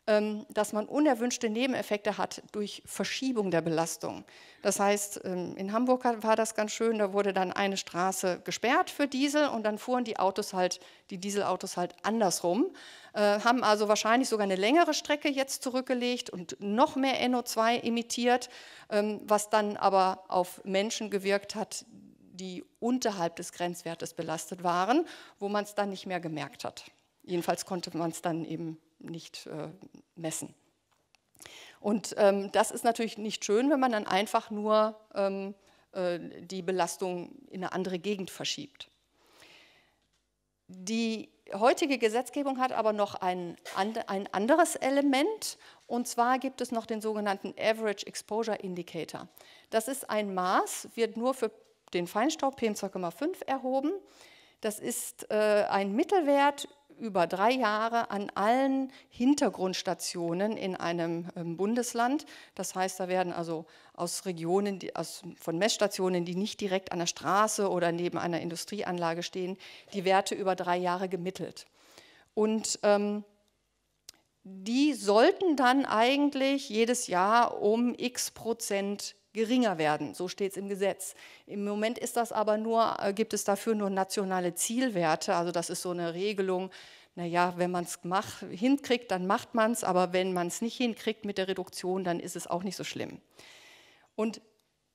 S3: ähm, dass man unerwünschte Nebeneffekte hat durch Verschiebung der Belastung. Das heißt, ähm, in Hamburg war das ganz schön, da wurde dann eine Straße gesperrt für Diesel und dann fuhren die Autos halt, die Dieselautos halt andersrum, äh, haben also wahrscheinlich sogar eine längere Strecke jetzt zurückgelegt und noch mehr NO2 emittiert, ähm, was dann aber auf Menschen gewirkt hat, die unterhalb des Grenzwertes belastet waren, wo man es dann nicht mehr gemerkt hat. Jedenfalls konnte man es dann eben nicht äh, messen. Und ähm, das ist natürlich nicht schön, wenn man dann einfach nur ähm, äh, die Belastung in eine andere Gegend verschiebt. Die heutige Gesetzgebung hat aber noch ein, ein anderes Element und zwar gibt es noch den sogenannten Average Exposure Indicator. Das ist ein Maß, wird nur für den Feinstaub PM2,5 erhoben. Das ist äh, ein Mittelwert über drei Jahre an allen Hintergrundstationen in einem ähm, Bundesland. Das heißt, da werden also aus Regionen, die, aus, von Messstationen, die nicht direkt an der Straße oder neben einer Industrieanlage stehen, die Werte über drei Jahre gemittelt. Und ähm, die sollten dann eigentlich jedes Jahr um x Prozent geringer werden. So steht es im Gesetz. Im Moment ist das aber nur, äh, gibt es dafür nur nationale Zielwerte. Also das ist so eine Regelung. Naja, wenn man es hinkriegt, dann macht man es, aber wenn man es nicht hinkriegt mit der Reduktion, dann ist es auch nicht so schlimm. Und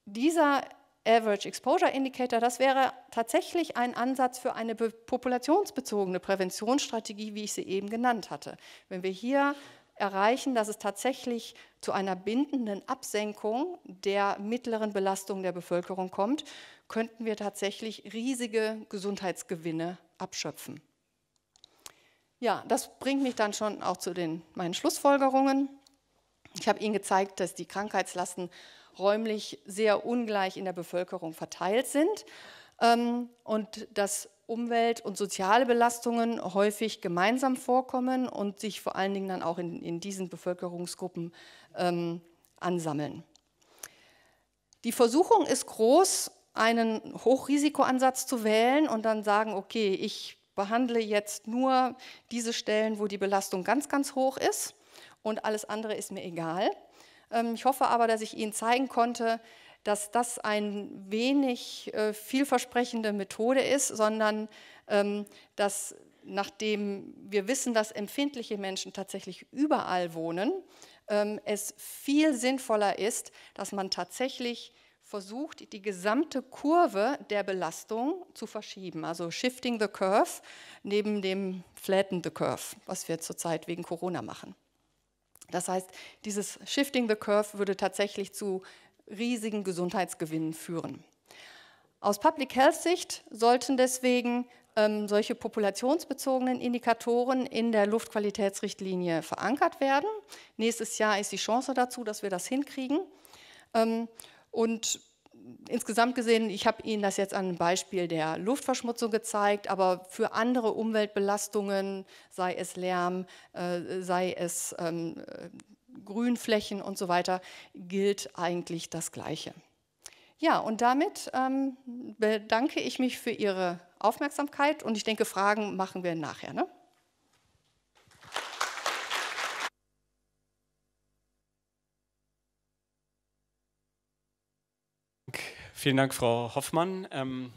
S3: dieser Average Exposure Indicator, das wäre tatsächlich ein Ansatz für eine populationsbezogene Präventionsstrategie, wie ich sie eben genannt hatte. Wenn wir hier erreichen, dass es tatsächlich zu einer bindenden Absenkung der mittleren Belastung der Bevölkerung kommt, könnten wir tatsächlich riesige Gesundheitsgewinne abschöpfen. Ja, das bringt mich dann schon auch zu den, meinen Schlussfolgerungen. Ich habe Ihnen gezeigt, dass die Krankheitslasten räumlich sehr ungleich in der Bevölkerung verteilt sind ähm, und das Umwelt- und soziale Belastungen häufig gemeinsam vorkommen und sich vor allen Dingen dann auch in, in diesen Bevölkerungsgruppen ähm, ansammeln. Die Versuchung ist groß, einen Hochrisikoansatz zu wählen und dann sagen, okay, ich behandle jetzt nur diese Stellen, wo die Belastung ganz, ganz hoch ist und alles andere ist mir egal. Ähm, ich hoffe aber, dass ich Ihnen zeigen konnte, dass das ein wenig äh, vielversprechende Methode ist, sondern ähm, dass nachdem wir wissen, dass empfindliche Menschen tatsächlich überall wohnen, ähm, es viel sinnvoller ist, dass man tatsächlich versucht, die gesamte Kurve der Belastung zu verschieben. Also shifting the curve neben dem flatten the curve, was wir zurzeit wegen Corona machen. Das heißt, dieses shifting the curve würde tatsächlich zu riesigen Gesundheitsgewinnen führen. Aus Public Health Sicht sollten deswegen ähm, solche populationsbezogenen Indikatoren in der Luftqualitätsrichtlinie verankert werden. Nächstes Jahr ist die Chance dazu, dass wir das hinkriegen. Ähm, und insgesamt gesehen, ich habe Ihnen das jetzt an einem Beispiel der Luftverschmutzung gezeigt, aber für andere Umweltbelastungen, sei es Lärm, äh, sei es ähm, Grünflächen und so weiter gilt eigentlich das Gleiche. Ja, und damit ähm, bedanke ich mich für Ihre Aufmerksamkeit und ich denke, Fragen machen wir nachher. Ne?
S2: Vielen Dank, Frau Hoffmann. Ähm,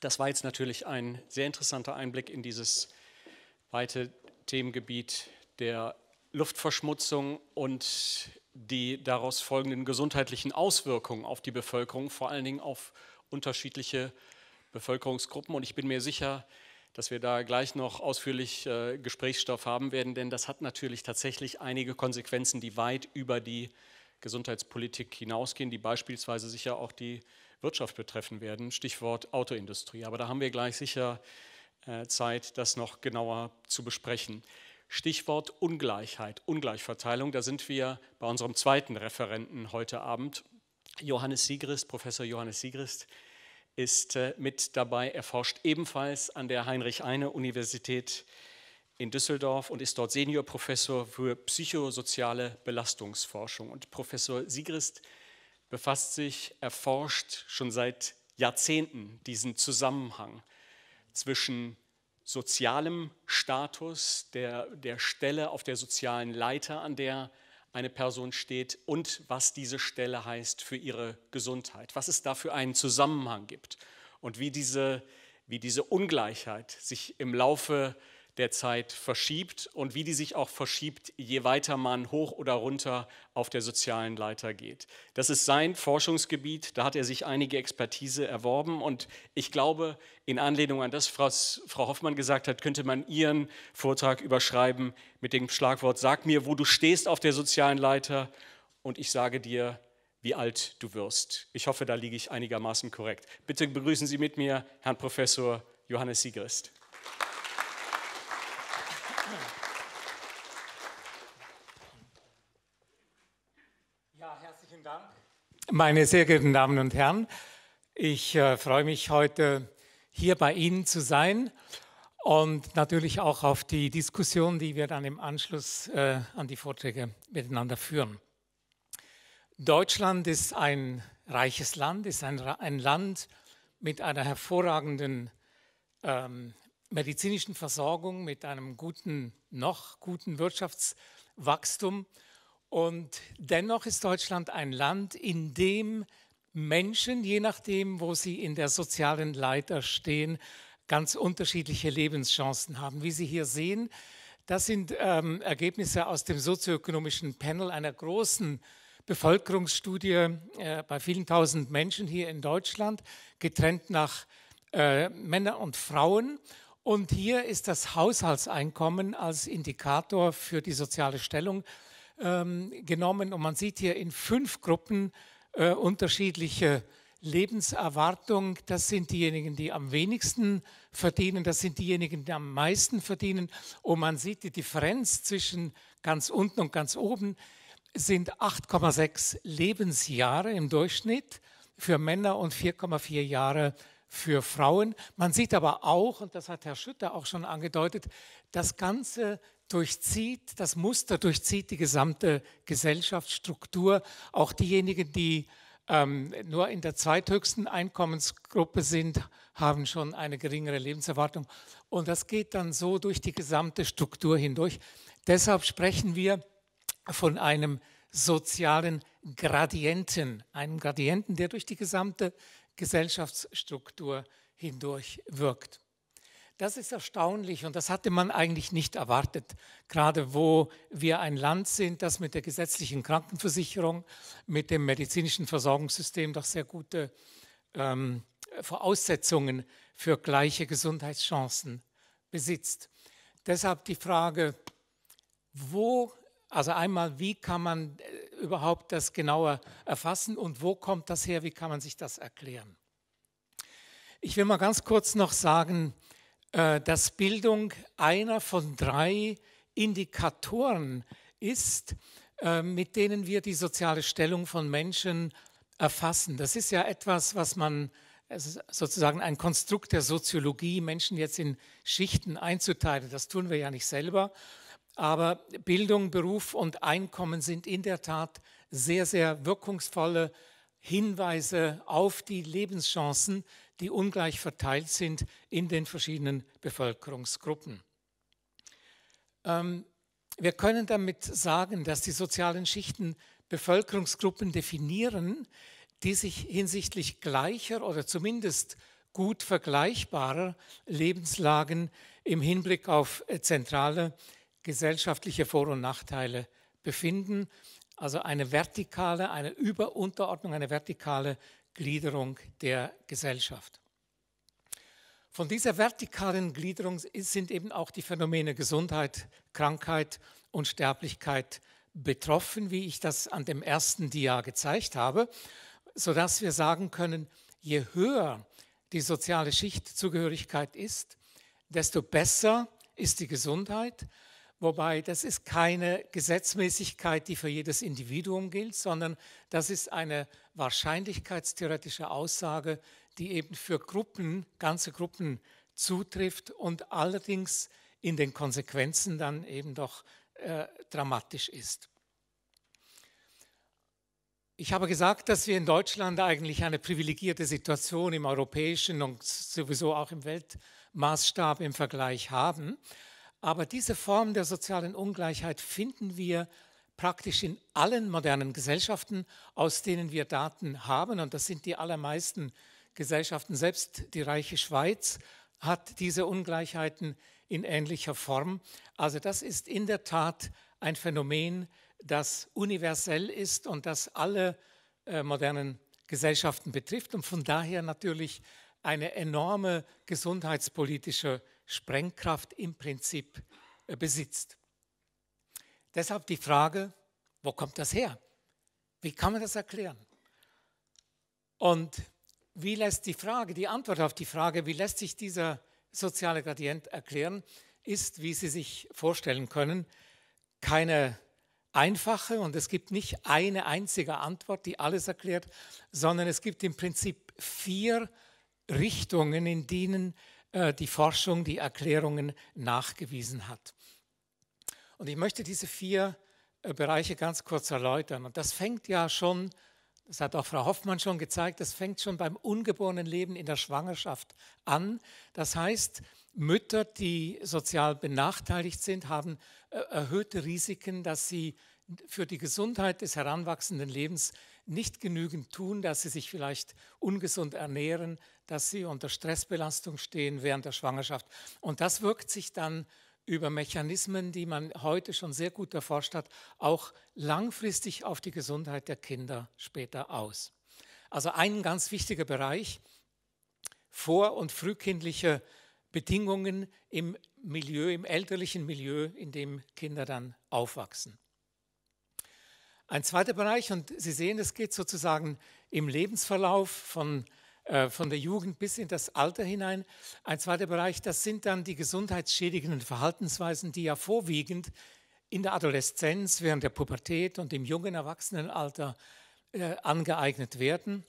S2: das war jetzt natürlich ein sehr interessanter Einblick in dieses weite Themengebiet der Luftverschmutzung und die daraus folgenden gesundheitlichen Auswirkungen auf die Bevölkerung, vor allen Dingen auf unterschiedliche Bevölkerungsgruppen. Und ich bin mir sicher, dass wir da gleich noch ausführlich äh, Gesprächsstoff haben werden, denn das hat natürlich tatsächlich einige Konsequenzen, die weit über die Gesundheitspolitik hinausgehen, die beispielsweise sicher auch die Wirtschaft betreffen werden. Stichwort Autoindustrie. Aber da haben wir gleich sicher äh, Zeit, das noch genauer zu besprechen. Stichwort Ungleichheit, Ungleichverteilung. Da sind wir bei unserem zweiten Referenten heute Abend. Johannes Sigrist, Professor Johannes Sigrist, ist äh, mit dabei. Er forscht ebenfalls an der Heinrich-Eine-Universität in Düsseldorf und ist dort Seniorprofessor für psychosoziale Belastungsforschung. Und Professor Sigrist befasst sich, erforscht schon seit Jahrzehnten diesen Zusammenhang zwischen sozialem Status, der, der Stelle auf der sozialen Leiter, an der eine Person steht und was diese Stelle heißt für ihre Gesundheit, was es da für einen Zusammenhang gibt und wie diese, wie diese Ungleichheit sich im Laufe der der Zeit verschiebt und wie die sich auch verschiebt, je weiter man hoch oder runter auf der sozialen Leiter geht. Das ist sein Forschungsgebiet, da hat er sich einige Expertise erworben und ich glaube, in Anlehnung an das, was Frau Hoffmann gesagt hat, könnte man ihren Vortrag überschreiben mit dem Schlagwort, sag mir, wo du stehst auf der sozialen Leiter und ich sage dir, wie alt du wirst. Ich hoffe, da liege ich einigermaßen korrekt. Bitte begrüßen Sie mit mir Herrn Professor Johannes Siegrist.
S4: Dank. Meine sehr geehrten Damen und Herren, ich äh, freue mich heute hier bei Ihnen zu sein und natürlich auch auf die Diskussion, die wir dann im Anschluss äh, an die Vorträge miteinander führen. Deutschland ist ein reiches Land, ist ein, ein Land mit einer hervorragenden ähm, medizinischen Versorgung, mit einem guten, noch guten Wirtschaftswachstum. Und dennoch ist Deutschland ein Land, in dem Menschen, je nachdem, wo sie in der sozialen Leiter stehen, ganz unterschiedliche Lebenschancen haben. Wie Sie hier sehen, das sind ähm, Ergebnisse aus dem sozioökonomischen Panel einer großen Bevölkerungsstudie äh, bei vielen tausend Menschen hier in Deutschland, getrennt nach äh, Männer und Frauen. Und hier ist das Haushaltseinkommen als Indikator für die soziale Stellung ähm, genommen und man sieht hier in fünf Gruppen äh, unterschiedliche Lebenserwartung. Das sind diejenigen, die am wenigsten verdienen, das sind diejenigen, die am meisten verdienen. Und man sieht die Differenz zwischen ganz unten und ganz oben sind 8,6 Lebensjahre im Durchschnitt für Männer und 4,4 Jahre für Frauen. Man sieht aber auch, und das hat Herr Schütter auch schon angedeutet, das Ganze durchzieht, das Muster durchzieht die gesamte Gesellschaftsstruktur, auch diejenigen, die ähm, nur in der zweithöchsten Einkommensgruppe sind, haben schon eine geringere Lebenserwartung. Und das geht dann so durch die gesamte Struktur hindurch. Deshalb sprechen wir von einem sozialen Gradienten, einem Gradienten, der durch die gesamte Gesellschaftsstruktur hindurch wirkt. Das ist erstaunlich und das hatte man eigentlich nicht erwartet, gerade wo wir ein Land sind, das mit der gesetzlichen Krankenversicherung, mit dem medizinischen Versorgungssystem doch sehr gute ähm, Voraussetzungen für gleiche Gesundheitschancen besitzt. Deshalb die Frage, wo also einmal, wie kann man äh, überhaupt das genauer erfassen und wo kommt das her, wie kann man sich das erklären? Ich will mal ganz kurz noch sagen, äh, dass Bildung einer von drei Indikatoren ist, äh, mit denen wir die soziale Stellung von Menschen erfassen. Das ist ja etwas, was man sozusagen ein Konstrukt der Soziologie, Menschen jetzt in Schichten einzuteilen. Das tun wir ja nicht selber. Aber Bildung, Beruf und Einkommen sind in der Tat sehr, sehr wirkungsvolle Hinweise auf die Lebenschancen, die ungleich verteilt sind in den verschiedenen Bevölkerungsgruppen. Ähm, wir können damit sagen, dass die sozialen Schichten Bevölkerungsgruppen definieren, die sich hinsichtlich gleicher oder zumindest gut vergleichbarer Lebenslagen im Hinblick auf zentrale gesellschaftliche Vor- und Nachteile befinden. Also eine vertikale, eine Überunterordnung, eine vertikale Gliederung der Gesellschaft. Von dieser vertikalen Gliederung sind eben auch die Phänomene Gesundheit, Krankheit und Sterblichkeit betroffen, wie ich das an dem ersten Dia gezeigt habe, sodass wir sagen können, je höher die soziale Schichtzugehörigkeit ist, desto besser ist die Gesundheit, Wobei, das ist keine Gesetzmäßigkeit, die für jedes Individuum gilt, sondern das ist eine wahrscheinlichkeitstheoretische Aussage, die eben für Gruppen, ganze Gruppen zutrifft und allerdings in den Konsequenzen dann eben doch äh, dramatisch ist. Ich habe gesagt, dass wir in Deutschland eigentlich eine privilegierte Situation im europäischen und sowieso auch im Weltmaßstab im Vergleich haben. Aber diese Form der sozialen Ungleichheit finden wir praktisch in allen modernen Gesellschaften, aus denen wir Daten haben. Und das sind die allermeisten Gesellschaften. Selbst die reiche Schweiz hat diese Ungleichheiten in ähnlicher Form. Also das ist in der Tat ein Phänomen, das universell ist und das alle äh, modernen Gesellschaften betrifft und von daher natürlich eine enorme gesundheitspolitische Sprengkraft im Prinzip äh, besitzt. Deshalb die Frage, wo kommt das her? Wie kann man das erklären? Und wie lässt die Frage, die Antwort auf die Frage, wie lässt sich dieser soziale Gradient erklären, ist, wie Sie sich vorstellen können, keine einfache und es gibt nicht eine einzige Antwort, die alles erklärt, sondern es gibt im Prinzip vier Richtungen, in denen äh, die Forschung die Erklärungen nachgewiesen hat. Und ich möchte diese vier äh, Bereiche ganz kurz erläutern. Und das fängt ja schon, das hat auch Frau Hoffmann schon gezeigt, das fängt schon beim ungeborenen Leben in der Schwangerschaft an. Das heißt, Mütter, die sozial benachteiligt sind, haben äh, erhöhte Risiken, dass sie für die Gesundheit des heranwachsenden Lebens nicht genügend tun, dass sie sich vielleicht ungesund ernähren, dass sie unter Stressbelastung stehen während der Schwangerschaft. Und das wirkt sich dann über Mechanismen, die man heute schon sehr gut erforscht hat, auch langfristig auf die Gesundheit der Kinder später aus. Also ein ganz wichtiger Bereich, vor- und frühkindliche Bedingungen im Milieu, im elterlichen Milieu, in dem Kinder dann aufwachsen. Ein zweiter Bereich, und Sie sehen, es geht sozusagen im Lebensverlauf von äh, von der Jugend bis in das Alter hinein. Ein zweiter Bereich, das sind dann die gesundheitsschädigenden Verhaltensweisen, die ja vorwiegend in der Adoleszenz, während der Pubertät und im jungen Erwachsenenalter äh, angeeignet werden.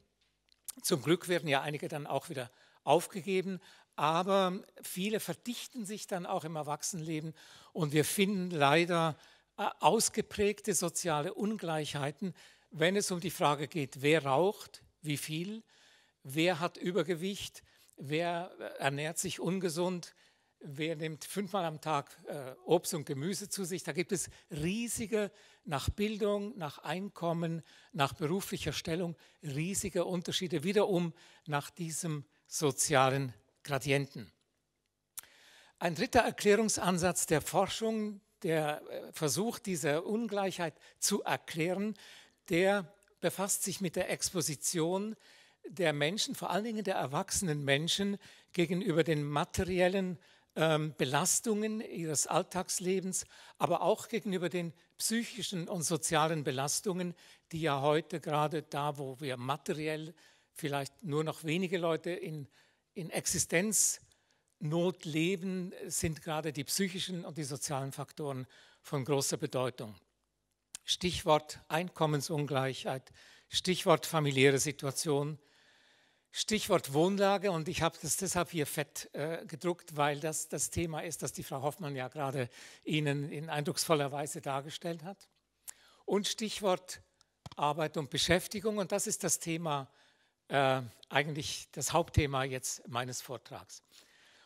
S4: Zum Glück werden ja einige dann auch wieder aufgegeben, aber viele verdichten sich dann auch im Erwachsenenleben und wir finden leider äh, ausgeprägte soziale Ungleichheiten, wenn es um die Frage geht, wer raucht, wie viel, wer hat Übergewicht, wer äh, ernährt sich ungesund, wer nimmt fünfmal am Tag äh, Obst und Gemüse zu sich. Da gibt es riesige, nach Bildung, nach Einkommen, nach beruflicher Stellung, riesige Unterschiede wiederum nach diesem sozialen Gradienten. Ein dritter Erklärungsansatz der Forschung, der äh, versucht, diese Ungleichheit zu erklären, der befasst sich mit der Exposition der Menschen, vor allen Dingen der erwachsenen Menschen, gegenüber den materiellen ähm, Belastungen ihres Alltagslebens, aber auch gegenüber den psychischen und sozialen Belastungen, die ja heute gerade da, wo wir materiell vielleicht nur noch wenige Leute in, in Existenznot leben, sind gerade die psychischen und die sozialen Faktoren von großer Bedeutung. Stichwort Einkommensungleichheit, Stichwort familiäre Situation, Stichwort Wohnlage und ich habe das deshalb hier fett äh, gedruckt, weil das das Thema ist, das die Frau Hoffmann ja gerade Ihnen in eindrucksvoller Weise dargestellt hat. Und Stichwort Arbeit und Beschäftigung und das ist das Thema, äh, eigentlich das Hauptthema jetzt meines Vortrags.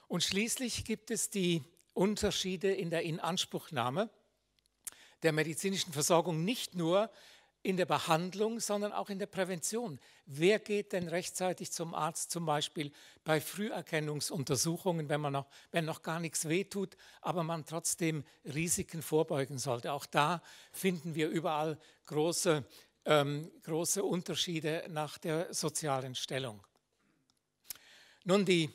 S4: Und schließlich gibt es die Unterschiede in der Inanspruchnahme der medizinischen Versorgung nicht nur in der Behandlung, sondern auch in der Prävention. Wer geht denn rechtzeitig zum Arzt, zum Beispiel bei Früherkennungsuntersuchungen, wenn, man noch, wenn noch gar nichts wehtut, aber man trotzdem Risiken vorbeugen sollte? Auch da finden wir überall große, ähm, große Unterschiede nach der sozialen Stellung. Nun, die,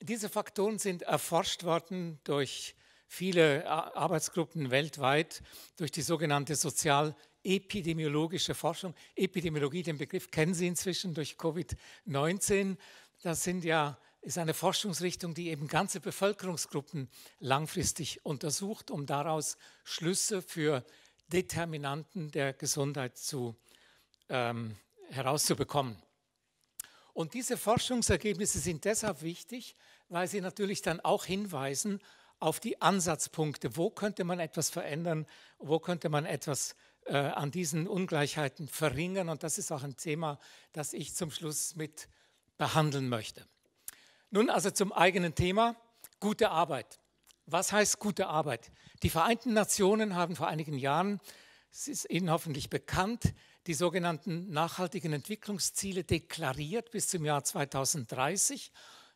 S4: diese Faktoren sind erforscht worden durch viele Arbeitsgruppen weltweit durch die sogenannte Sozial- epidemiologische Forschung. Epidemiologie, den Begriff kennen Sie inzwischen durch Covid-19. Das sind ja, ist eine Forschungsrichtung, die eben ganze Bevölkerungsgruppen langfristig untersucht, um daraus Schlüsse für Determinanten der Gesundheit zu, ähm, herauszubekommen. Und diese Forschungsergebnisse sind deshalb wichtig, weil sie natürlich dann auch hinweisen auf die Ansatzpunkte. Wo könnte man etwas verändern? Wo könnte man etwas verändern? Äh, an diesen Ungleichheiten verringern. Und das ist auch ein Thema, das ich zum Schluss mit behandeln möchte. Nun also zum eigenen Thema, gute Arbeit. Was heißt gute Arbeit? Die Vereinten Nationen haben vor einigen Jahren, es ist Ihnen hoffentlich bekannt, die sogenannten nachhaltigen Entwicklungsziele deklariert bis zum Jahr 2030.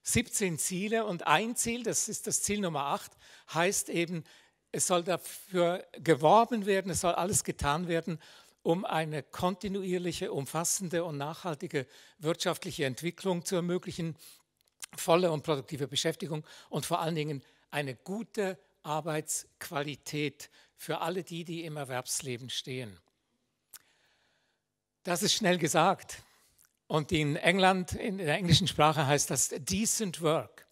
S4: 17 Ziele und ein Ziel, das ist das Ziel Nummer 8, heißt eben es soll dafür geworben werden, es soll alles getan werden, um eine kontinuierliche, umfassende und nachhaltige wirtschaftliche Entwicklung zu ermöglichen, volle und produktive Beschäftigung und vor allen Dingen eine gute Arbeitsqualität für alle die, die im Erwerbsleben stehen. Das ist schnell gesagt. Und in England, in der englischen Sprache heißt das decent work.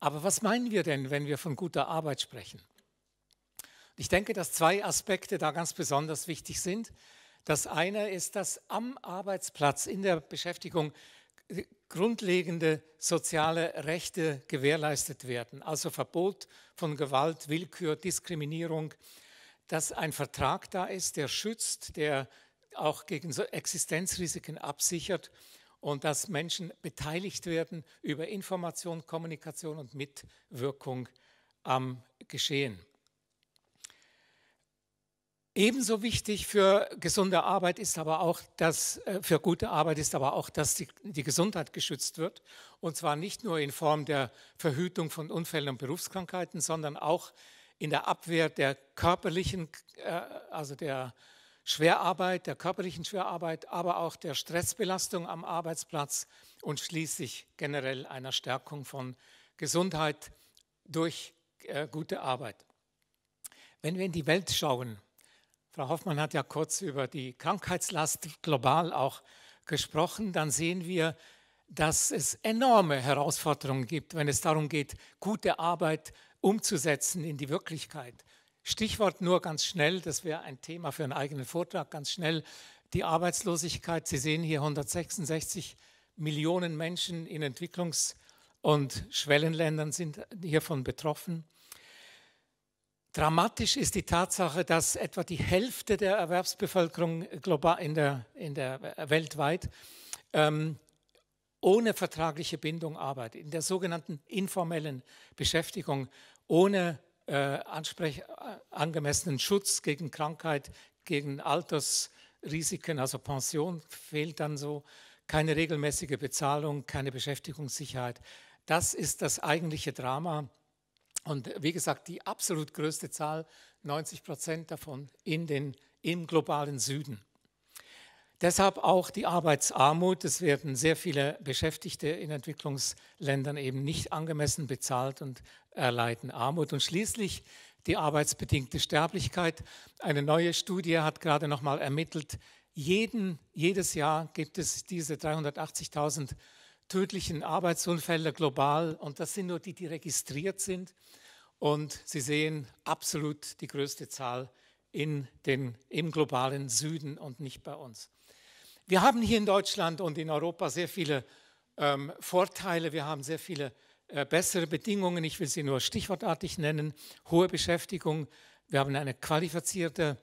S4: Aber was meinen wir denn, wenn wir von guter Arbeit sprechen? Ich denke, dass zwei Aspekte da ganz besonders wichtig sind. Das eine ist, dass am Arbeitsplatz in der Beschäftigung grundlegende soziale Rechte gewährleistet werden, also Verbot von Gewalt, Willkür, Diskriminierung, dass ein Vertrag da ist, der schützt, der auch gegen Existenzrisiken absichert und dass Menschen beteiligt werden über Information, Kommunikation und Mitwirkung am Geschehen. Ebenso wichtig für gesunde Arbeit ist aber auch, dass äh, für gute Arbeit ist aber auch, dass die, die, Gesundheit geschützt wird und zwar nicht nur in Form der Verhütung von Unfällen und Berufskrankheiten, sondern auch in der Abwehr der körperlichen, äh, also der Schwerarbeit, der körperlichen Schwerarbeit, aber auch der Stressbelastung am Arbeitsplatz und schließlich generell einer Stärkung von Gesundheit durch äh, gute Arbeit. Wenn wir in die Welt schauen, Frau Hoffmann hat ja kurz über die Krankheitslast global auch gesprochen. Dann sehen wir, dass es enorme Herausforderungen gibt, wenn es darum geht, gute Arbeit umzusetzen in die Wirklichkeit. Stichwort nur ganz schnell, das wäre ein Thema für einen eigenen Vortrag, ganz schnell die Arbeitslosigkeit. Sie sehen hier 166 Millionen Menschen in Entwicklungs- und Schwellenländern sind hiervon betroffen. Dramatisch ist die Tatsache, dass etwa die Hälfte der Erwerbsbevölkerung global in der, in der äh, weltweit ähm, ohne vertragliche Bindung arbeitet, in der sogenannten informellen Beschäftigung, ohne äh, ansprech, äh, angemessenen Schutz gegen Krankheit, gegen Altersrisiken, also Pension fehlt dann so, keine regelmäßige Bezahlung, keine Beschäftigungssicherheit. Das ist das eigentliche Drama und wie gesagt, die absolut größte Zahl, 90 Prozent davon in den, im globalen Süden. Deshalb auch die Arbeitsarmut. Es werden sehr viele Beschäftigte in Entwicklungsländern eben nicht angemessen bezahlt und erleiden Armut. Und schließlich die arbeitsbedingte Sterblichkeit. Eine neue Studie hat gerade nochmal ermittelt, jeden, jedes Jahr gibt es diese 380.000 tödlichen Arbeitsunfälle global und das sind nur die, die registriert sind. Und Sie sehen absolut die größte Zahl in den, im globalen Süden und nicht bei uns. Wir haben hier in Deutschland und in Europa sehr viele ähm, Vorteile, wir haben sehr viele äh, bessere Bedingungen, ich will sie nur stichwortartig nennen, hohe Beschäftigung, wir haben eine qualifizierte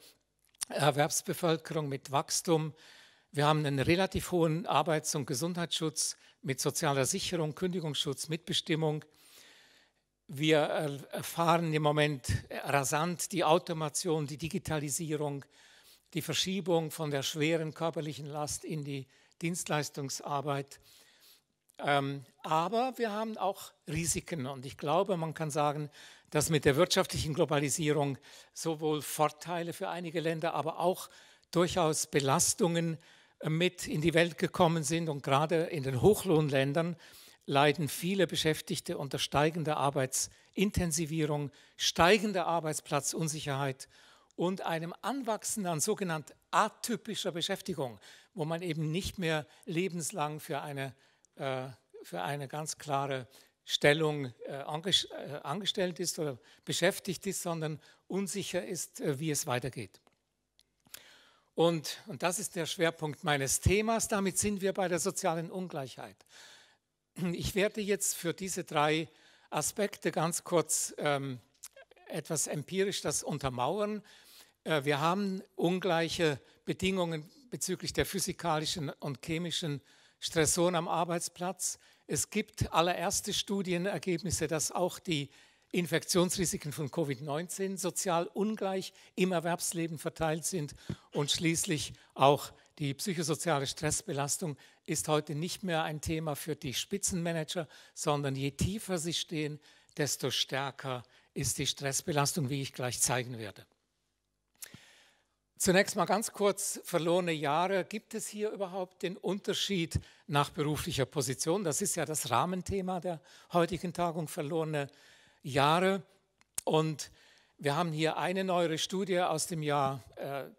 S4: Erwerbsbevölkerung mit Wachstum, wir haben einen relativ hohen Arbeits- und Gesundheitsschutz mit sozialer Sicherung, Kündigungsschutz, Mitbestimmung. Wir erfahren im Moment rasant die Automation, die Digitalisierung, die Verschiebung von der schweren körperlichen Last in die Dienstleistungsarbeit. Ähm, aber wir haben auch Risiken und ich glaube, man kann sagen, dass mit der wirtschaftlichen Globalisierung sowohl Vorteile für einige Länder, aber auch durchaus Belastungen mit in die Welt gekommen sind. Und gerade in den Hochlohnländern leiden viele Beschäftigte unter steigender Arbeitsintensivierung, steigender Arbeitsplatzunsicherheit und einem Anwachsen an sogenannt atypischer Beschäftigung, wo man eben nicht mehr lebenslang für eine, äh, für eine ganz klare Stellung äh, äh angestellt ist oder beschäftigt ist, sondern unsicher ist, äh, wie es weitergeht. Und, und das ist der Schwerpunkt meines Themas. Damit sind wir bei der sozialen Ungleichheit. Ich werde jetzt für diese drei Aspekte ganz kurz ähm, etwas empirisch das untermauern. Äh, wir haben ungleiche Bedingungen bezüglich der physikalischen und chemischen Stressoren am Arbeitsplatz. Es gibt allererste Studienergebnisse, dass auch die Infektionsrisiken von Covid-19 sozial ungleich im Erwerbsleben verteilt sind und schließlich auch die psychosoziale Stressbelastung ist heute nicht mehr ein Thema für die Spitzenmanager, sondern je tiefer sie stehen, desto stärker ist die Stressbelastung, wie ich gleich zeigen werde. Zunächst mal ganz kurz verlorene Jahre. Gibt es hier überhaupt den Unterschied nach beruflicher Position? Das ist ja das Rahmenthema der heutigen Tagung, verlorene Jahre. Und wir haben hier eine neuere Studie aus dem Jahr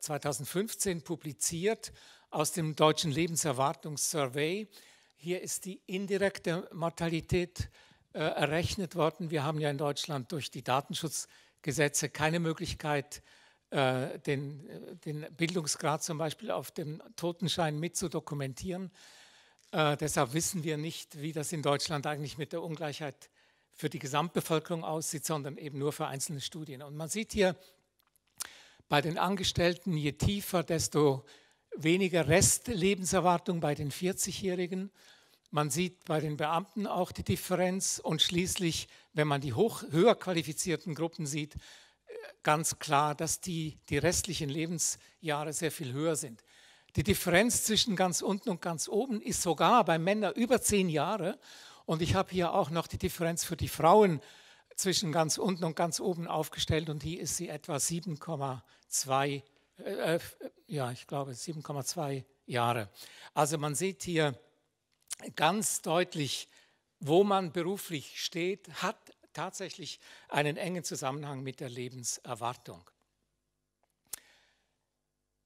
S4: 2015 äh, publiziert, aus dem Deutschen Lebenserwartungssurvey. Hier ist die indirekte Mortalität äh, errechnet worden. Wir haben ja in Deutschland durch die Datenschutzgesetze keine Möglichkeit, äh, den, den Bildungsgrad zum Beispiel auf dem Totenschein mitzudokumentieren. Äh, deshalb wissen wir nicht, wie das in Deutschland eigentlich mit der Ungleichheit ist für die Gesamtbevölkerung aussieht, sondern eben nur für einzelne Studien. Und man sieht hier bei den Angestellten, je tiefer, desto weniger Restlebenserwartung bei den 40-Jährigen. Man sieht bei den Beamten auch die Differenz und schließlich, wenn man die hoch, höher qualifizierten Gruppen sieht, ganz klar, dass die, die restlichen Lebensjahre sehr viel höher sind. Die Differenz zwischen ganz unten und ganz oben ist sogar bei Männern über zehn Jahre und ich habe hier auch noch die Differenz für die Frauen zwischen ganz unten und ganz oben aufgestellt und hier ist sie etwa 7,2, äh, äh, ja, ich glaube 7,2 Jahre. Also man sieht hier ganz deutlich, wo man beruflich steht, hat tatsächlich einen engen Zusammenhang mit der Lebenserwartung.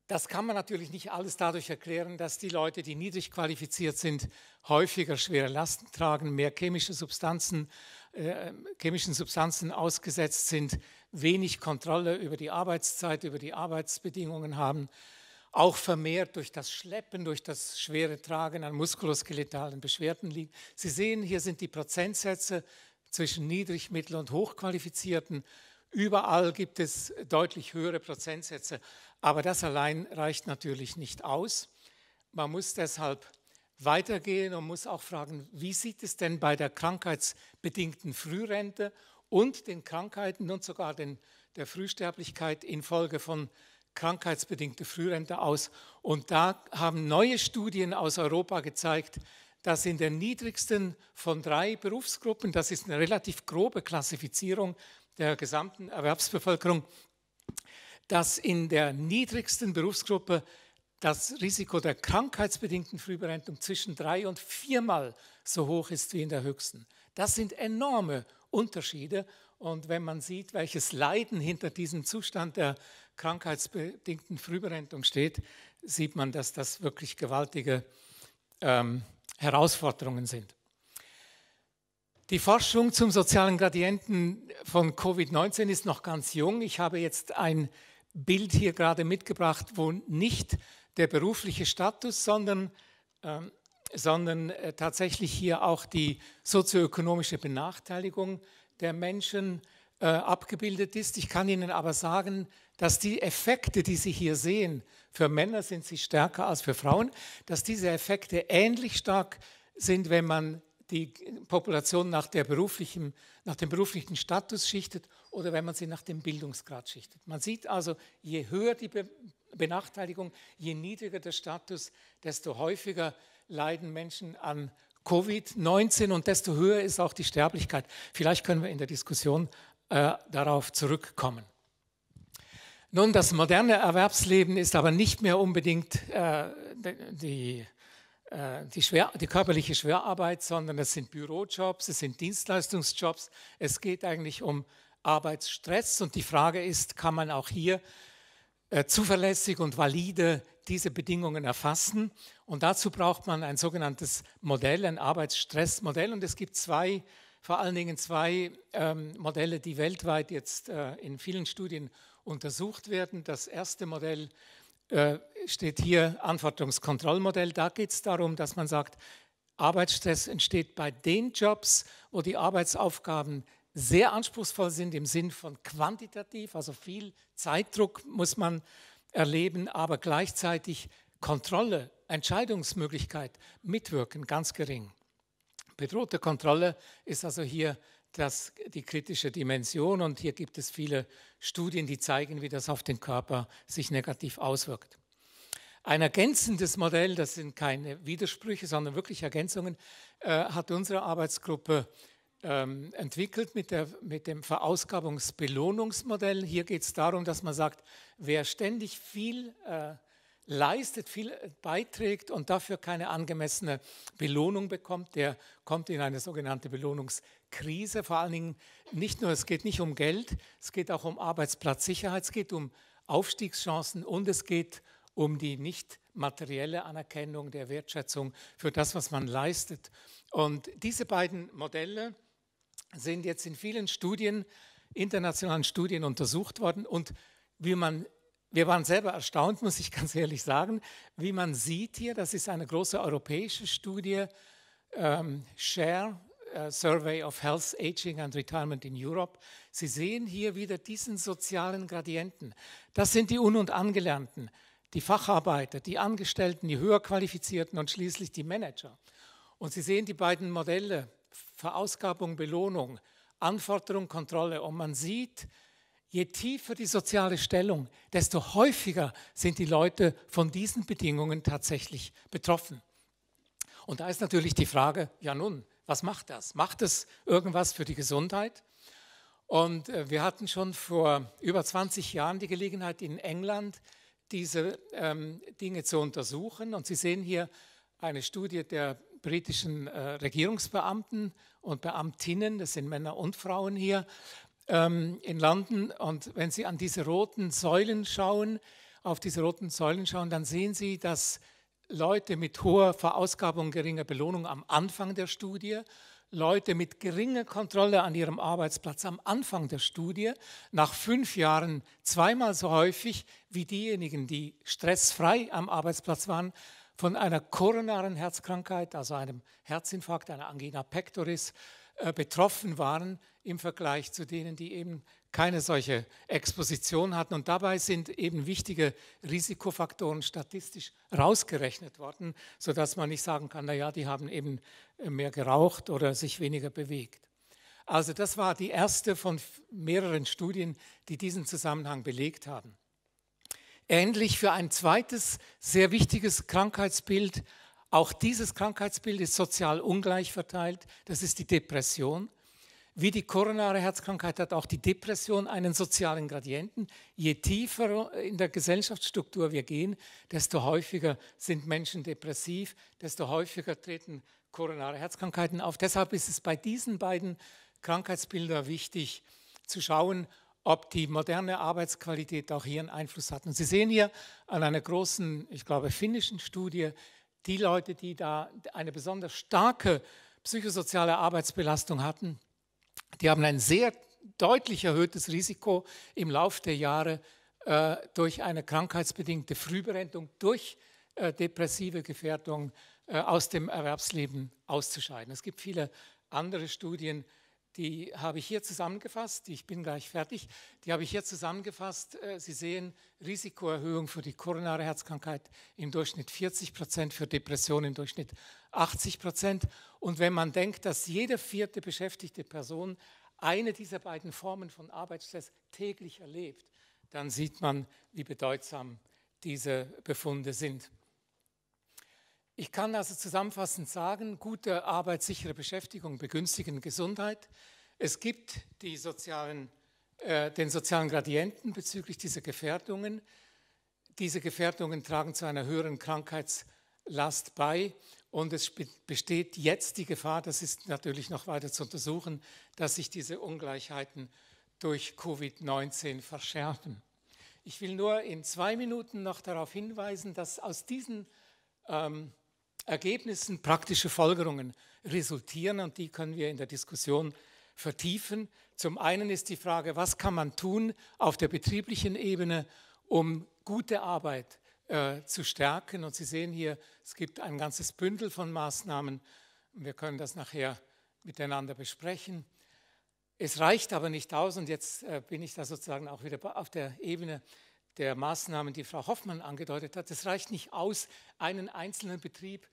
S4: Das kann man natürlich nicht alles dadurch erklären, dass die Leute, die niedrig qualifiziert sind, häufiger schwere Lasten tragen, mehr chemische Substanzen, äh, chemischen Substanzen ausgesetzt sind, wenig Kontrolle über die Arbeitszeit, über die Arbeitsbedingungen haben, auch vermehrt durch das Schleppen, durch das schwere Tragen an muskuloskeletalen Beschwerden liegen. Sie sehen, hier sind die Prozentsätze zwischen niedrig, mittel und hochqualifizierten. Überall gibt es deutlich höhere Prozentsätze. Aber das allein reicht natürlich nicht aus. Man muss deshalb weitergehen und muss auch fragen, wie sieht es denn bei der krankheitsbedingten Frührente und den Krankheiten und sogar den, der Frühsterblichkeit infolge von krankheitsbedingter Frührente aus. Und da haben neue Studien aus Europa gezeigt, dass in der niedrigsten von drei Berufsgruppen, das ist eine relativ grobe Klassifizierung der gesamten Erwerbsbevölkerung, dass in der niedrigsten Berufsgruppe das Risiko der krankheitsbedingten Frühberentung zwischen drei und viermal so hoch ist wie in der höchsten. Das sind enorme Unterschiede. Und wenn man sieht, welches Leiden hinter diesem Zustand der krankheitsbedingten Frühberentung steht, sieht man, dass das wirklich gewaltige ähm, Herausforderungen sind. Die Forschung zum sozialen Gradienten von Covid-19 ist noch ganz jung. Ich habe jetzt ein Bild hier gerade mitgebracht, wo nicht der berufliche Status, sondern, ähm, sondern äh, tatsächlich hier auch die sozioökonomische Benachteiligung der Menschen äh, abgebildet ist. Ich kann Ihnen aber sagen, dass die Effekte, die Sie hier sehen, für Männer sind sie stärker als für Frauen, dass diese Effekte ähnlich stark sind, wenn man die Population nach, der beruflichen, nach dem beruflichen Status schichtet oder wenn man sie nach dem Bildungsgrad schichtet. Man sieht also, je höher die Benachteiligung, je niedriger der Status, desto häufiger leiden Menschen an Covid-19 und desto höher ist auch die Sterblichkeit. Vielleicht können wir in der Diskussion äh, darauf zurückkommen. Nun, das moderne Erwerbsleben ist aber nicht mehr unbedingt äh, die äh, die, Schwer, die körperliche Schwerarbeit, sondern es sind Bürojobs, es sind Dienstleistungsjobs. Es geht eigentlich um Arbeitsstress und die Frage ist, kann man auch hier äh, zuverlässig und valide diese Bedingungen erfassen? Und dazu braucht man ein sogenanntes Modell, ein Arbeitsstressmodell. Und es gibt zwei, vor allen Dingen zwei ähm, Modelle, die weltweit jetzt äh, in vielen Studien untersucht werden. Das erste Modell ist, äh, steht hier Anforderungskontrollmodell. Da geht es darum, dass man sagt, Arbeitsstress entsteht bei den Jobs, wo die Arbeitsaufgaben sehr anspruchsvoll sind im Sinn von quantitativ, also viel Zeitdruck muss man erleben, aber gleichzeitig Kontrolle, Entscheidungsmöglichkeit, Mitwirken ganz gering. Bedrohte Kontrolle ist also hier das, die kritische Dimension und hier gibt es viele Studien, die zeigen, wie das auf den Körper sich negativ auswirkt. Ein ergänzendes Modell, das sind keine Widersprüche, sondern wirklich Ergänzungen, äh, hat unsere Arbeitsgruppe ähm, entwickelt mit, der, mit dem Verausgabungsbelohnungsmodell. Hier geht es darum, dass man sagt, wer ständig viel äh, leistet, viel äh, beiträgt und dafür keine angemessene Belohnung bekommt, der kommt in eine sogenannte Belohnungskrise. Vor allen Dingen nicht nur, es geht nicht um Geld, es geht auch um Arbeitsplatzsicherheit, es geht um Aufstiegschancen und es geht um die nicht materielle Anerkennung der Wertschätzung für das, was man leistet. Und diese beiden Modelle sind jetzt in vielen Studien, internationalen Studien untersucht worden und wie man wir waren selber erstaunt, muss ich ganz ehrlich sagen. Wie man sieht hier, das ist eine große europäische Studie, ähm, Share äh, Survey of Health, Aging and Retirement in Europe. Sie sehen hier wieder diesen sozialen Gradienten. Das sind die Un- und Angelernten, die Facharbeiter, die Angestellten, die höher qualifizierten und schließlich die Manager. Und Sie sehen die beiden Modelle, Verausgabung, Belohnung, Anforderung, Kontrolle. Und man sieht, je tiefer die soziale Stellung, desto häufiger sind die Leute von diesen Bedingungen tatsächlich betroffen. Und da ist natürlich die Frage, ja nun, was macht das? Macht es irgendwas für die Gesundheit? Und äh, wir hatten schon vor über 20 Jahren die Gelegenheit in England, diese ähm, Dinge zu untersuchen. Und Sie sehen hier eine Studie der britischen äh, Regierungsbeamten und Beamtinnen, das sind Männer und Frauen hier, ähm, in London. Und wenn Sie an diese roten Säulen schauen, auf diese roten Säulen schauen, dann sehen Sie, dass Leute mit hoher Verausgabung, geringer Belohnung am Anfang der Studie, Leute mit geringer Kontrolle an ihrem Arbeitsplatz am Anfang der Studie, nach fünf Jahren zweimal so häufig wie diejenigen, die stressfrei am Arbeitsplatz waren, von einer koronaren Herzkrankheit, also einem Herzinfarkt, einer Angina pectoris, äh, betroffen waren, im Vergleich zu denen, die eben keine solche Exposition hatten. Und dabei sind eben wichtige Risikofaktoren statistisch rausgerechnet worden, sodass man nicht sagen kann, naja, die haben eben mehr geraucht oder sich weniger bewegt. Also das war die erste von mehreren Studien, die diesen Zusammenhang belegt haben. Ähnlich für ein zweites sehr wichtiges Krankheitsbild. Auch dieses Krankheitsbild ist sozial ungleich verteilt. Das ist die Depression. Wie die koronare Herzkrankheit hat auch die Depression einen sozialen Gradienten. Je tiefer in der Gesellschaftsstruktur wir gehen, desto häufiger sind Menschen depressiv, desto häufiger treten koronare Herzkrankheiten auf. Deshalb ist es bei diesen beiden Krankheitsbildern wichtig zu schauen, ob die moderne Arbeitsqualität auch hier einen Einfluss hat. Und Sie sehen hier an einer großen, ich glaube, finnischen Studie, die Leute, die da eine besonders starke psychosoziale Arbeitsbelastung hatten, die haben ein sehr deutlich erhöhtes Risiko im Laufe der Jahre äh, durch eine krankheitsbedingte Frühberentung, durch äh, depressive Gefährdung äh, aus dem Erwerbsleben auszuscheiden. Es gibt viele andere Studien, die habe ich hier zusammengefasst. Ich bin gleich fertig. Die habe ich hier zusammengefasst. Äh, Sie sehen Risikoerhöhung für die koronare Herzkrankheit im Durchschnitt 40 Prozent, für Depressionen im Durchschnitt 80 Prozent. Und wenn man denkt, dass jede vierte beschäftigte Person eine dieser beiden Formen von Arbeitsstress täglich erlebt, dann sieht man, wie bedeutsam diese Befunde sind. Ich kann also zusammenfassend sagen, gute arbeitssichere Beschäftigung begünstigen Gesundheit. Es gibt sozialen, äh, den sozialen Gradienten bezüglich dieser Gefährdungen. Diese Gefährdungen tragen zu einer höheren Krankheitslast bei und es besteht jetzt die Gefahr, das ist natürlich noch weiter zu untersuchen, dass sich diese Ungleichheiten durch Covid-19 verschärfen. Ich will nur in zwei Minuten noch darauf hinweisen, dass aus diesen ähm, Ergebnissen praktische Folgerungen resultieren und die können wir in der Diskussion vertiefen. Zum einen ist die Frage, was kann man tun auf der betrieblichen Ebene, um gute Arbeit äh, zu stärken. Und Sie sehen hier, es gibt ein ganzes Bündel von Maßnahmen. Wir können das nachher miteinander besprechen. Es reicht aber nicht aus, und jetzt äh, bin ich da sozusagen auch wieder auf der Ebene der Maßnahmen, die Frau Hoffmann angedeutet hat. Es reicht nicht aus, einen einzelnen Betrieb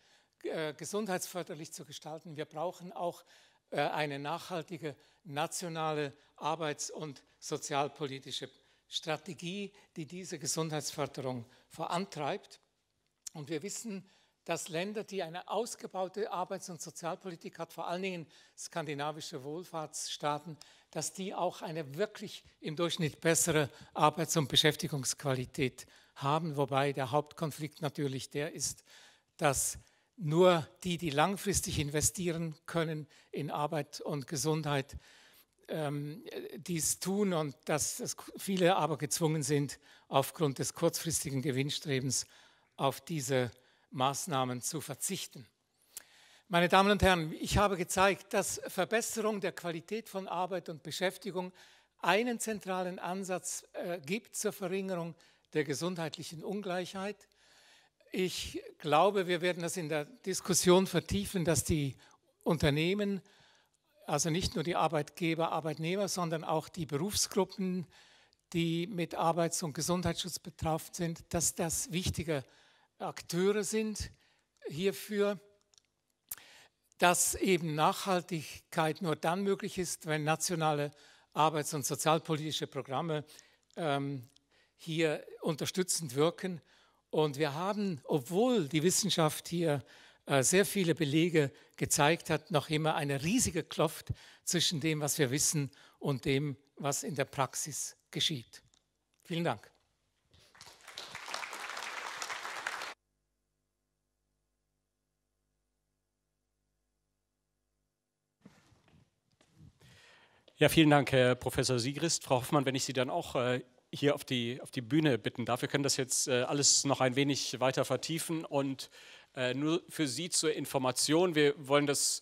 S4: äh, gesundheitsförderlich zu gestalten. Wir brauchen auch äh, eine nachhaltige nationale arbeits- und sozialpolitische Strategie, die diese Gesundheitsförderung vorantreibt. Und wir wissen, dass Länder, die eine ausgebaute Arbeits- und Sozialpolitik hat, vor allen Dingen skandinavische Wohlfahrtsstaaten, dass die auch eine wirklich im Durchschnitt bessere Arbeits- und Beschäftigungsqualität haben, wobei der Hauptkonflikt natürlich der ist, dass nur die, die langfristig investieren können in Arbeit und Gesundheit, ähm, dies tun und dass, dass viele aber gezwungen sind, aufgrund des kurzfristigen Gewinnstrebens auf diese Maßnahmen zu verzichten. Meine Damen und Herren, ich habe gezeigt, dass Verbesserung der Qualität von Arbeit und Beschäftigung einen zentralen Ansatz äh, gibt zur Verringerung der gesundheitlichen Ungleichheit. Ich glaube, wir werden das in der Diskussion vertiefen, dass die Unternehmen, also nicht nur die Arbeitgeber, Arbeitnehmer, sondern auch die Berufsgruppen, die mit Arbeits- und Gesundheitsschutz betroffen sind, dass das wichtige Akteure sind hierfür dass eben Nachhaltigkeit nur dann möglich ist, wenn nationale arbeits- und sozialpolitische Programme ähm, hier unterstützend wirken. Und wir haben, obwohl die Wissenschaft hier äh, sehr viele Belege gezeigt hat, noch immer eine riesige Kluft zwischen dem, was wir wissen und dem, was in der Praxis geschieht. Vielen Dank.
S2: Ja, vielen Dank, Herr Professor Siegrist. Frau Hoffmann, wenn ich Sie dann auch äh, hier auf die, auf die Bühne bitten darf. Wir können das jetzt äh, alles noch ein wenig weiter vertiefen und äh, nur für Sie zur Information. Wir wollen das,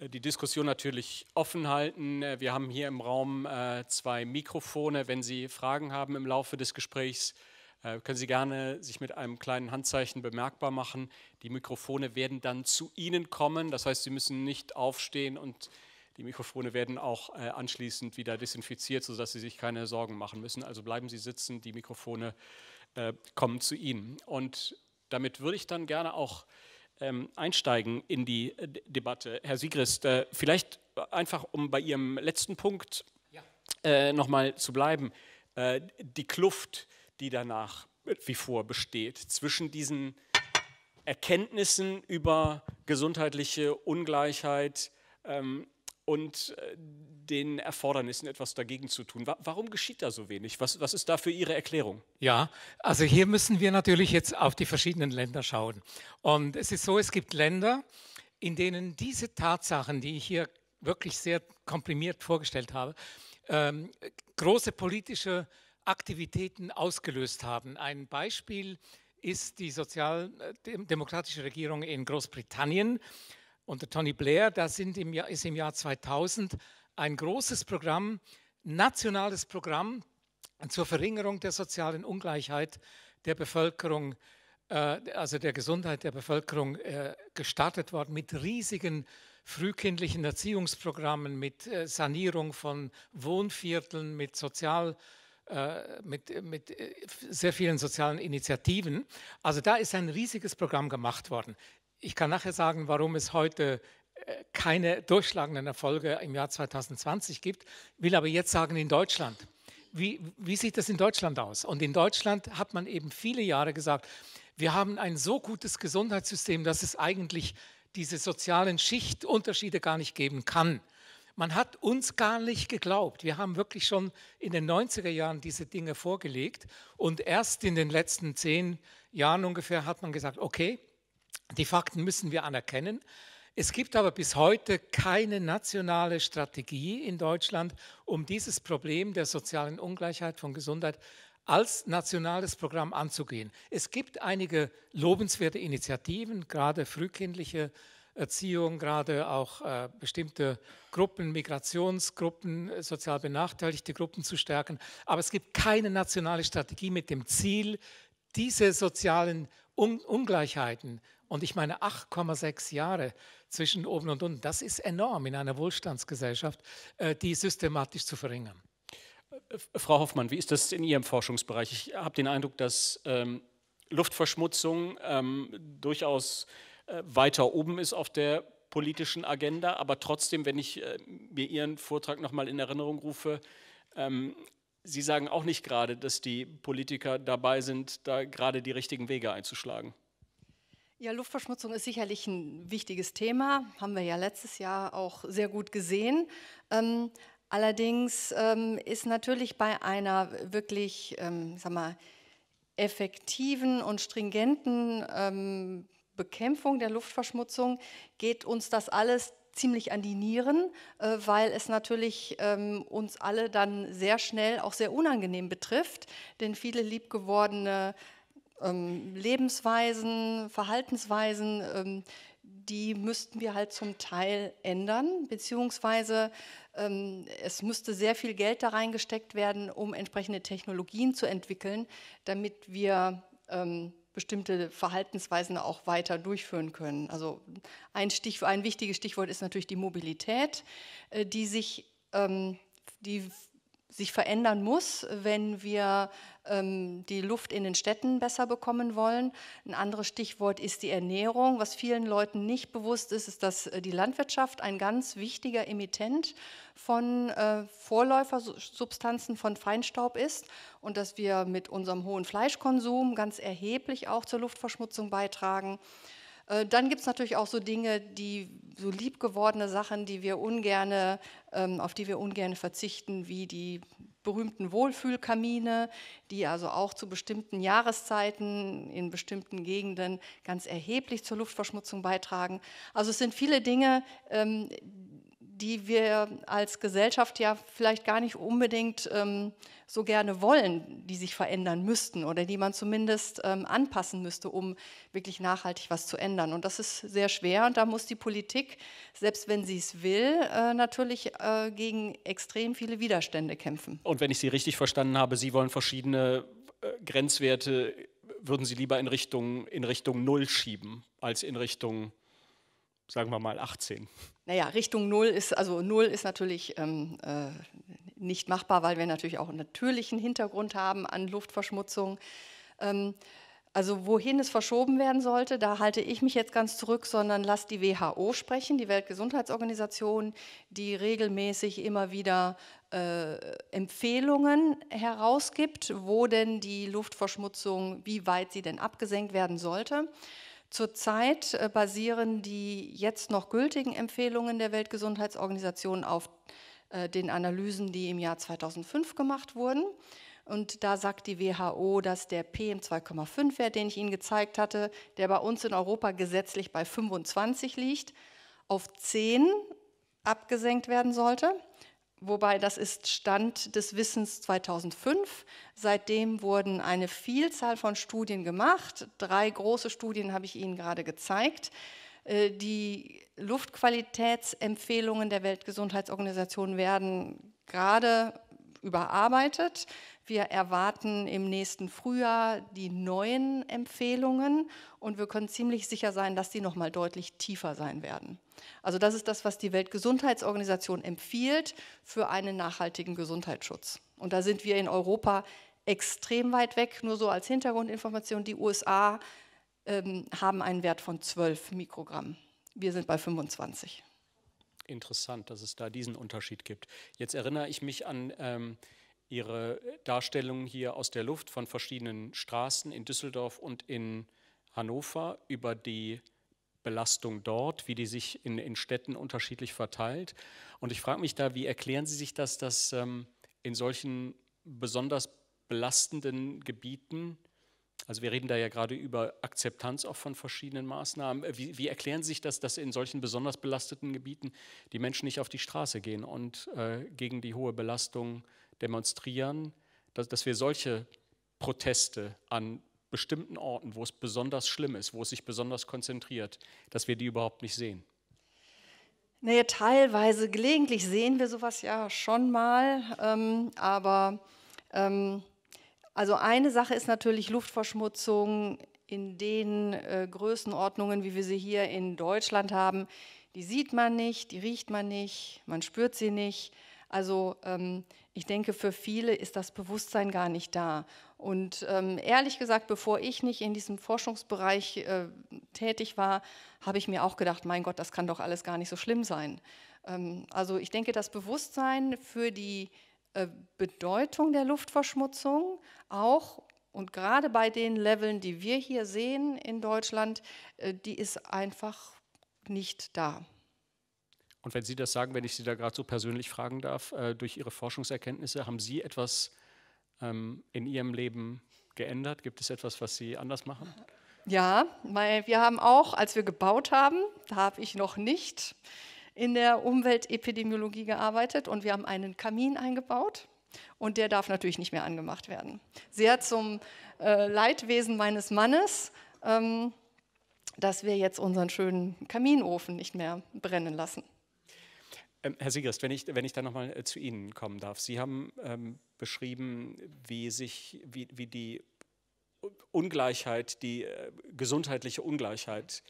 S2: äh, die Diskussion natürlich offen halten. Wir haben hier im Raum äh, zwei Mikrofone. Wenn Sie Fragen haben im Laufe des Gesprächs, äh, können Sie gerne sich mit einem kleinen Handzeichen bemerkbar machen. Die Mikrofone werden dann zu Ihnen kommen. Das heißt, Sie müssen nicht aufstehen und die Mikrofone werden auch äh, anschließend wieder desinfiziert, sodass Sie sich keine Sorgen machen müssen. Also bleiben Sie sitzen, die Mikrofone äh, kommen zu Ihnen. Und damit würde ich dann gerne auch ähm, einsteigen in die äh, Debatte. Herr Siegrist, vielleicht einfach, um bei Ihrem letzten Punkt ja. nochmal zu bleiben, die Kluft, die danach wie vor besteht zwischen diesen Erkenntnissen über gesundheitliche Ungleichheit, ähm, und äh, den Erfordernissen etwas dagegen zu tun. Warum geschieht da so wenig? Was, was ist für Ihre Erklärung?
S4: Ja, also hier müssen wir natürlich jetzt auf die verschiedenen Länder schauen. Und es ist so, es gibt Länder, in denen diese Tatsachen, die ich hier wirklich sehr komprimiert vorgestellt habe, ähm, große politische Aktivitäten ausgelöst haben. Ein Beispiel ist die sozialdemokratische äh, Regierung in Großbritannien, unter Tony Blair, da im Jahr, ist im Jahr 2000 ein großes Programm, nationales Programm zur Verringerung der sozialen Ungleichheit der Bevölkerung, äh, also der Gesundheit der Bevölkerung äh, gestartet worden mit riesigen frühkindlichen Erziehungsprogrammen, mit äh, Sanierung von Wohnvierteln, mit sozial äh, mit, mit, äh, sehr vielen sozialen Initiativen. Also da ist ein riesiges Programm gemacht worden. Ich kann nachher sagen, warum es heute äh, keine durchschlagenden Erfolge im Jahr 2020 gibt, will aber jetzt sagen in Deutschland. Wie, wie sieht das in Deutschland aus? Und in Deutschland hat man eben viele Jahre gesagt, wir haben ein so gutes Gesundheitssystem, dass es eigentlich diese sozialen Schichtunterschiede gar nicht geben kann. Man hat uns gar nicht geglaubt. Wir haben wirklich schon in den 90er Jahren diese Dinge vorgelegt und erst in den letzten zehn Jahren ungefähr hat man gesagt, okay, die Fakten müssen wir anerkennen. Es gibt aber bis heute keine nationale Strategie in Deutschland, um dieses Problem der sozialen Ungleichheit von Gesundheit als nationales Programm anzugehen. Es gibt einige lobenswerte Initiativen, gerade frühkindliche Erziehung, gerade auch äh, bestimmte Gruppen, Migrationsgruppen, äh, sozial benachteiligte Gruppen zu stärken. Aber es gibt keine nationale Strategie mit dem Ziel, diese sozialen Un Ungleichheiten. Und ich meine 8,6 Jahre zwischen oben und unten, das ist enorm in einer Wohlstandsgesellschaft, äh, die systematisch zu verringern.
S2: Äh, Frau Hoffmann, wie ist das in Ihrem Forschungsbereich? Ich habe den Eindruck, dass ähm, Luftverschmutzung ähm, durchaus äh, weiter oben ist auf der politischen Agenda, aber trotzdem, wenn ich äh, mir Ihren Vortrag nochmal in Erinnerung rufe, ähm, Sie sagen auch nicht gerade, dass die Politiker dabei sind, da gerade die richtigen Wege einzuschlagen.
S3: Ja, Luftverschmutzung ist sicherlich ein wichtiges Thema, haben wir ja letztes Jahr auch sehr gut gesehen. Ähm, allerdings ähm, ist natürlich bei einer wirklich, ähm, sag mal, effektiven und stringenten ähm, Bekämpfung der Luftverschmutzung geht uns das alles ziemlich an die Nieren, äh, weil es natürlich ähm, uns alle dann sehr schnell auch sehr unangenehm betrifft, denn viele liebgewordene ähm, Lebensweisen, Verhaltensweisen, ähm, die müssten wir halt zum Teil ändern, beziehungsweise ähm, es müsste sehr viel Geld da reingesteckt werden, um entsprechende Technologien zu entwickeln, damit wir ähm, bestimmte Verhaltensweisen auch weiter durchführen können. Also ein, Stich, ein wichtiges Stichwort ist natürlich die Mobilität, äh, die sich, ähm, die sich verändern muss, wenn wir ähm, die Luft in den Städten besser bekommen wollen. Ein anderes Stichwort ist die Ernährung. Was vielen Leuten nicht bewusst ist, ist, dass äh, die Landwirtschaft ein ganz wichtiger Emittent von äh, Vorläufersubstanzen von Feinstaub ist und dass wir mit unserem hohen Fleischkonsum ganz erheblich auch zur Luftverschmutzung beitragen. Äh, dann gibt es natürlich auch so Dinge, die so liebgewordene Sachen, die wir ungerne, ähm, auf die wir ungern verzichten, wie die berühmten Wohlfühlkamine, die also auch zu bestimmten Jahreszeiten in bestimmten Gegenden ganz erheblich zur Luftverschmutzung beitragen. Also es sind viele Dinge, ähm, die wir als Gesellschaft ja vielleicht gar nicht unbedingt ähm, so gerne wollen, die sich verändern müssten oder die man zumindest ähm, anpassen müsste, um wirklich nachhaltig was zu ändern. Und das ist sehr schwer und da muss die Politik, selbst wenn sie es will, äh, natürlich äh, gegen extrem viele Widerstände kämpfen.
S2: Und wenn ich Sie richtig verstanden habe, Sie wollen verschiedene äh, Grenzwerte, würden Sie lieber in Richtung, in Richtung Null schieben als in Richtung sagen wir mal 18.
S3: Naja, Richtung Null ist, also Null ist natürlich ähm, äh, nicht machbar, weil wir natürlich auch einen natürlichen Hintergrund haben an Luftverschmutzung. Ähm, also wohin es verschoben werden sollte, da halte ich mich jetzt ganz zurück, sondern lass die WHO sprechen, die Weltgesundheitsorganisation, die regelmäßig immer wieder äh, Empfehlungen herausgibt, wo denn die Luftverschmutzung, wie weit sie denn abgesenkt werden sollte. Zurzeit äh, basieren die jetzt noch gültigen Empfehlungen der Weltgesundheitsorganisation auf äh, den Analysen, die im Jahr 2005 gemacht wurden. Und da sagt die WHO, dass der PM2,5-Wert, den ich Ihnen gezeigt hatte, der bei uns in Europa gesetzlich bei 25 liegt, auf 10 abgesenkt werden sollte. Wobei das ist Stand des Wissens 2005. Seitdem wurden eine Vielzahl von Studien gemacht. Drei große Studien habe ich Ihnen gerade gezeigt. Äh, die Luftqualitätsempfehlungen der Weltgesundheitsorganisation werden gerade überarbeitet. Wir erwarten im nächsten Frühjahr die neuen Empfehlungen und wir können ziemlich sicher sein, dass die nochmal deutlich tiefer sein werden. Also das ist das, was die Weltgesundheitsorganisation empfiehlt für einen nachhaltigen Gesundheitsschutz. Und da sind wir in Europa extrem weit weg. Nur so als Hintergrundinformation, die USA ähm, haben einen Wert von 12 Mikrogramm. Wir sind bei 25
S2: interessant, dass es da diesen Unterschied gibt. Jetzt erinnere ich mich an ähm, Ihre Darstellung hier aus der Luft von verschiedenen Straßen in Düsseldorf und in Hannover über die Belastung dort, wie die sich in, in Städten unterschiedlich verteilt. Und ich frage mich da, wie erklären Sie sich das, dass ähm, in solchen besonders belastenden Gebieten also wir reden da ja gerade über Akzeptanz auch von verschiedenen Maßnahmen. Wie, wie erklären Sie sich das, dass in solchen besonders belasteten Gebieten die Menschen nicht auf die Straße gehen und äh, gegen die hohe Belastung demonstrieren, dass, dass wir solche Proteste an bestimmten Orten, wo es besonders schlimm ist, wo es sich besonders konzentriert, dass wir die überhaupt nicht sehen?
S3: Naja, teilweise, gelegentlich sehen wir sowas ja schon mal, ähm, aber ähm, also eine Sache ist natürlich Luftverschmutzung in den äh, Größenordnungen, wie wir sie hier in Deutschland haben. Die sieht man nicht, die riecht man nicht, man spürt sie nicht. Also ähm, ich denke, für viele ist das Bewusstsein gar nicht da. Und ähm, ehrlich gesagt, bevor ich nicht in diesem Forschungsbereich äh, tätig war, habe ich mir auch gedacht, mein Gott, das kann doch alles gar nicht so schlimm sein. Ähm, also ich denke, das Bewusstsein für die äh, Bedeutung der Luftverschmutzung auch und gerade bei den Leveln, die wir hier sehen in Deutschland, äh, die ist einfach nicht da.
S2: Und wenn Sie das sagen, wenn ich Sie da gerade so persönlich fragen darf, äh, durch Ihre Forschungserkenntnisse, haben Sie etwas ähm, in Ihrem Leben geändert? Gibt es etwas, was Sie anders machen?
S3: Ja, weil wir haben auch, als wir gebaut haben, da habe ich noch nicht in der Umweltepidemiologie gearbeitet und wir haben einen Kamin eingebaut und der darf natürlich nicht mehr angemacht werden. Sehr zum äh, Leidwesen meines Mannes, ähm, dass wir jetzt unseren schönen Kaminofen nicht mehr brennen lassen.
S2: Ähm, Herr Siegrist, wenn ich, wenn ich da nochmal äh, zu Ihnen kommen darf. Sie haben ähm, beschrieben, wie sich, wie, wie die Ungleichheit, die äh, gesundheitliche Ungleichheit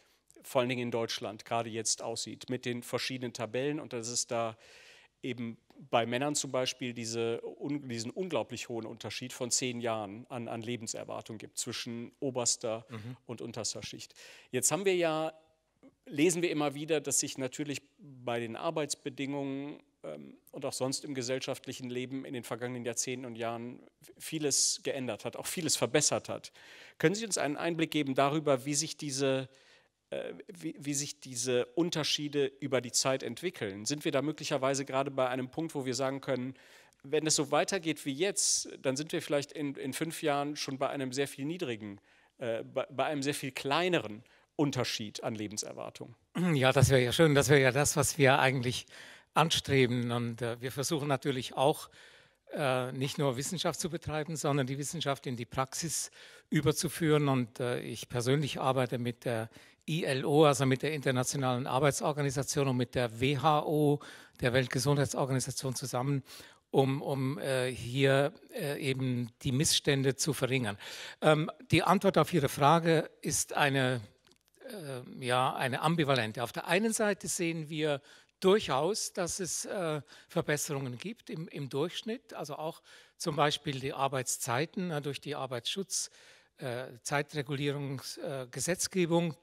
S2: vor allen Dingen in Deutschland gerade jetzt aussieht mit den verschiedenen Tabellen und dass es da eben bei Männern zum Beispiel diese, un, diesen unglaublich hohen Unterschied von zehn Jahren an, an Lebenserwartung gibt zwischen oberster mhm. und unterster Schicht. Jetzt haben wir ja, lesen wir immer wieder, dass sich natürlich bei den Arbeitsbedingungen ähm, und auch sonst im gesellschaftlichen Leben in den vergangenen Jahrzehnten und Jahren vieles geändert hat, auch vieles verbessert hat. Können Sie uns einen Einblick geben darüber, wie sich diese äh, äh, wie, wie, sich diese Unterschiede über die Zeit entwickeln. Sind wir da möglicherweise gerade bei einem Punkt, wo wir sagen können, wenn es so weitergeht wie jetzt, dann sind wir vielleicht in, in fünf Jahren schon bei einem sehr viel niedrigen, äh, bei, bei, einem sehr viel kleineren Unterschied an Lebenserwartung.
S4: Ja, das wäre ja schön. Das wäre ja das, was wir eigentlich anstreben. Und äh, wir versuchen natürlich auch, äh, nicht nur Wissenschaft zu betreiben, sondern die Wissenschaft in die Praxis überzuführen. Und äh, ich persönlich arbeite mit der ILO, also mit der Internationalen Arbeitsorganisation und mit der WHO, der Weltgesundheitsorganisation zusammen, um, um äh, hier äh, eben die Missstände zu verringern. Ähm, die Antwort auf Ihre Frage ist eine, äh, ja, eine ambivalente. Auf der einen Seite sehen wir durchaus, dass es äh, Verbesserungen gibt im, im, Durchschnitt, also auch zum Beispiel die Arbeitszeiten ne, durch die Arbeitsschutz. Äh, Zeitregulierungsgesetzgebung, äh,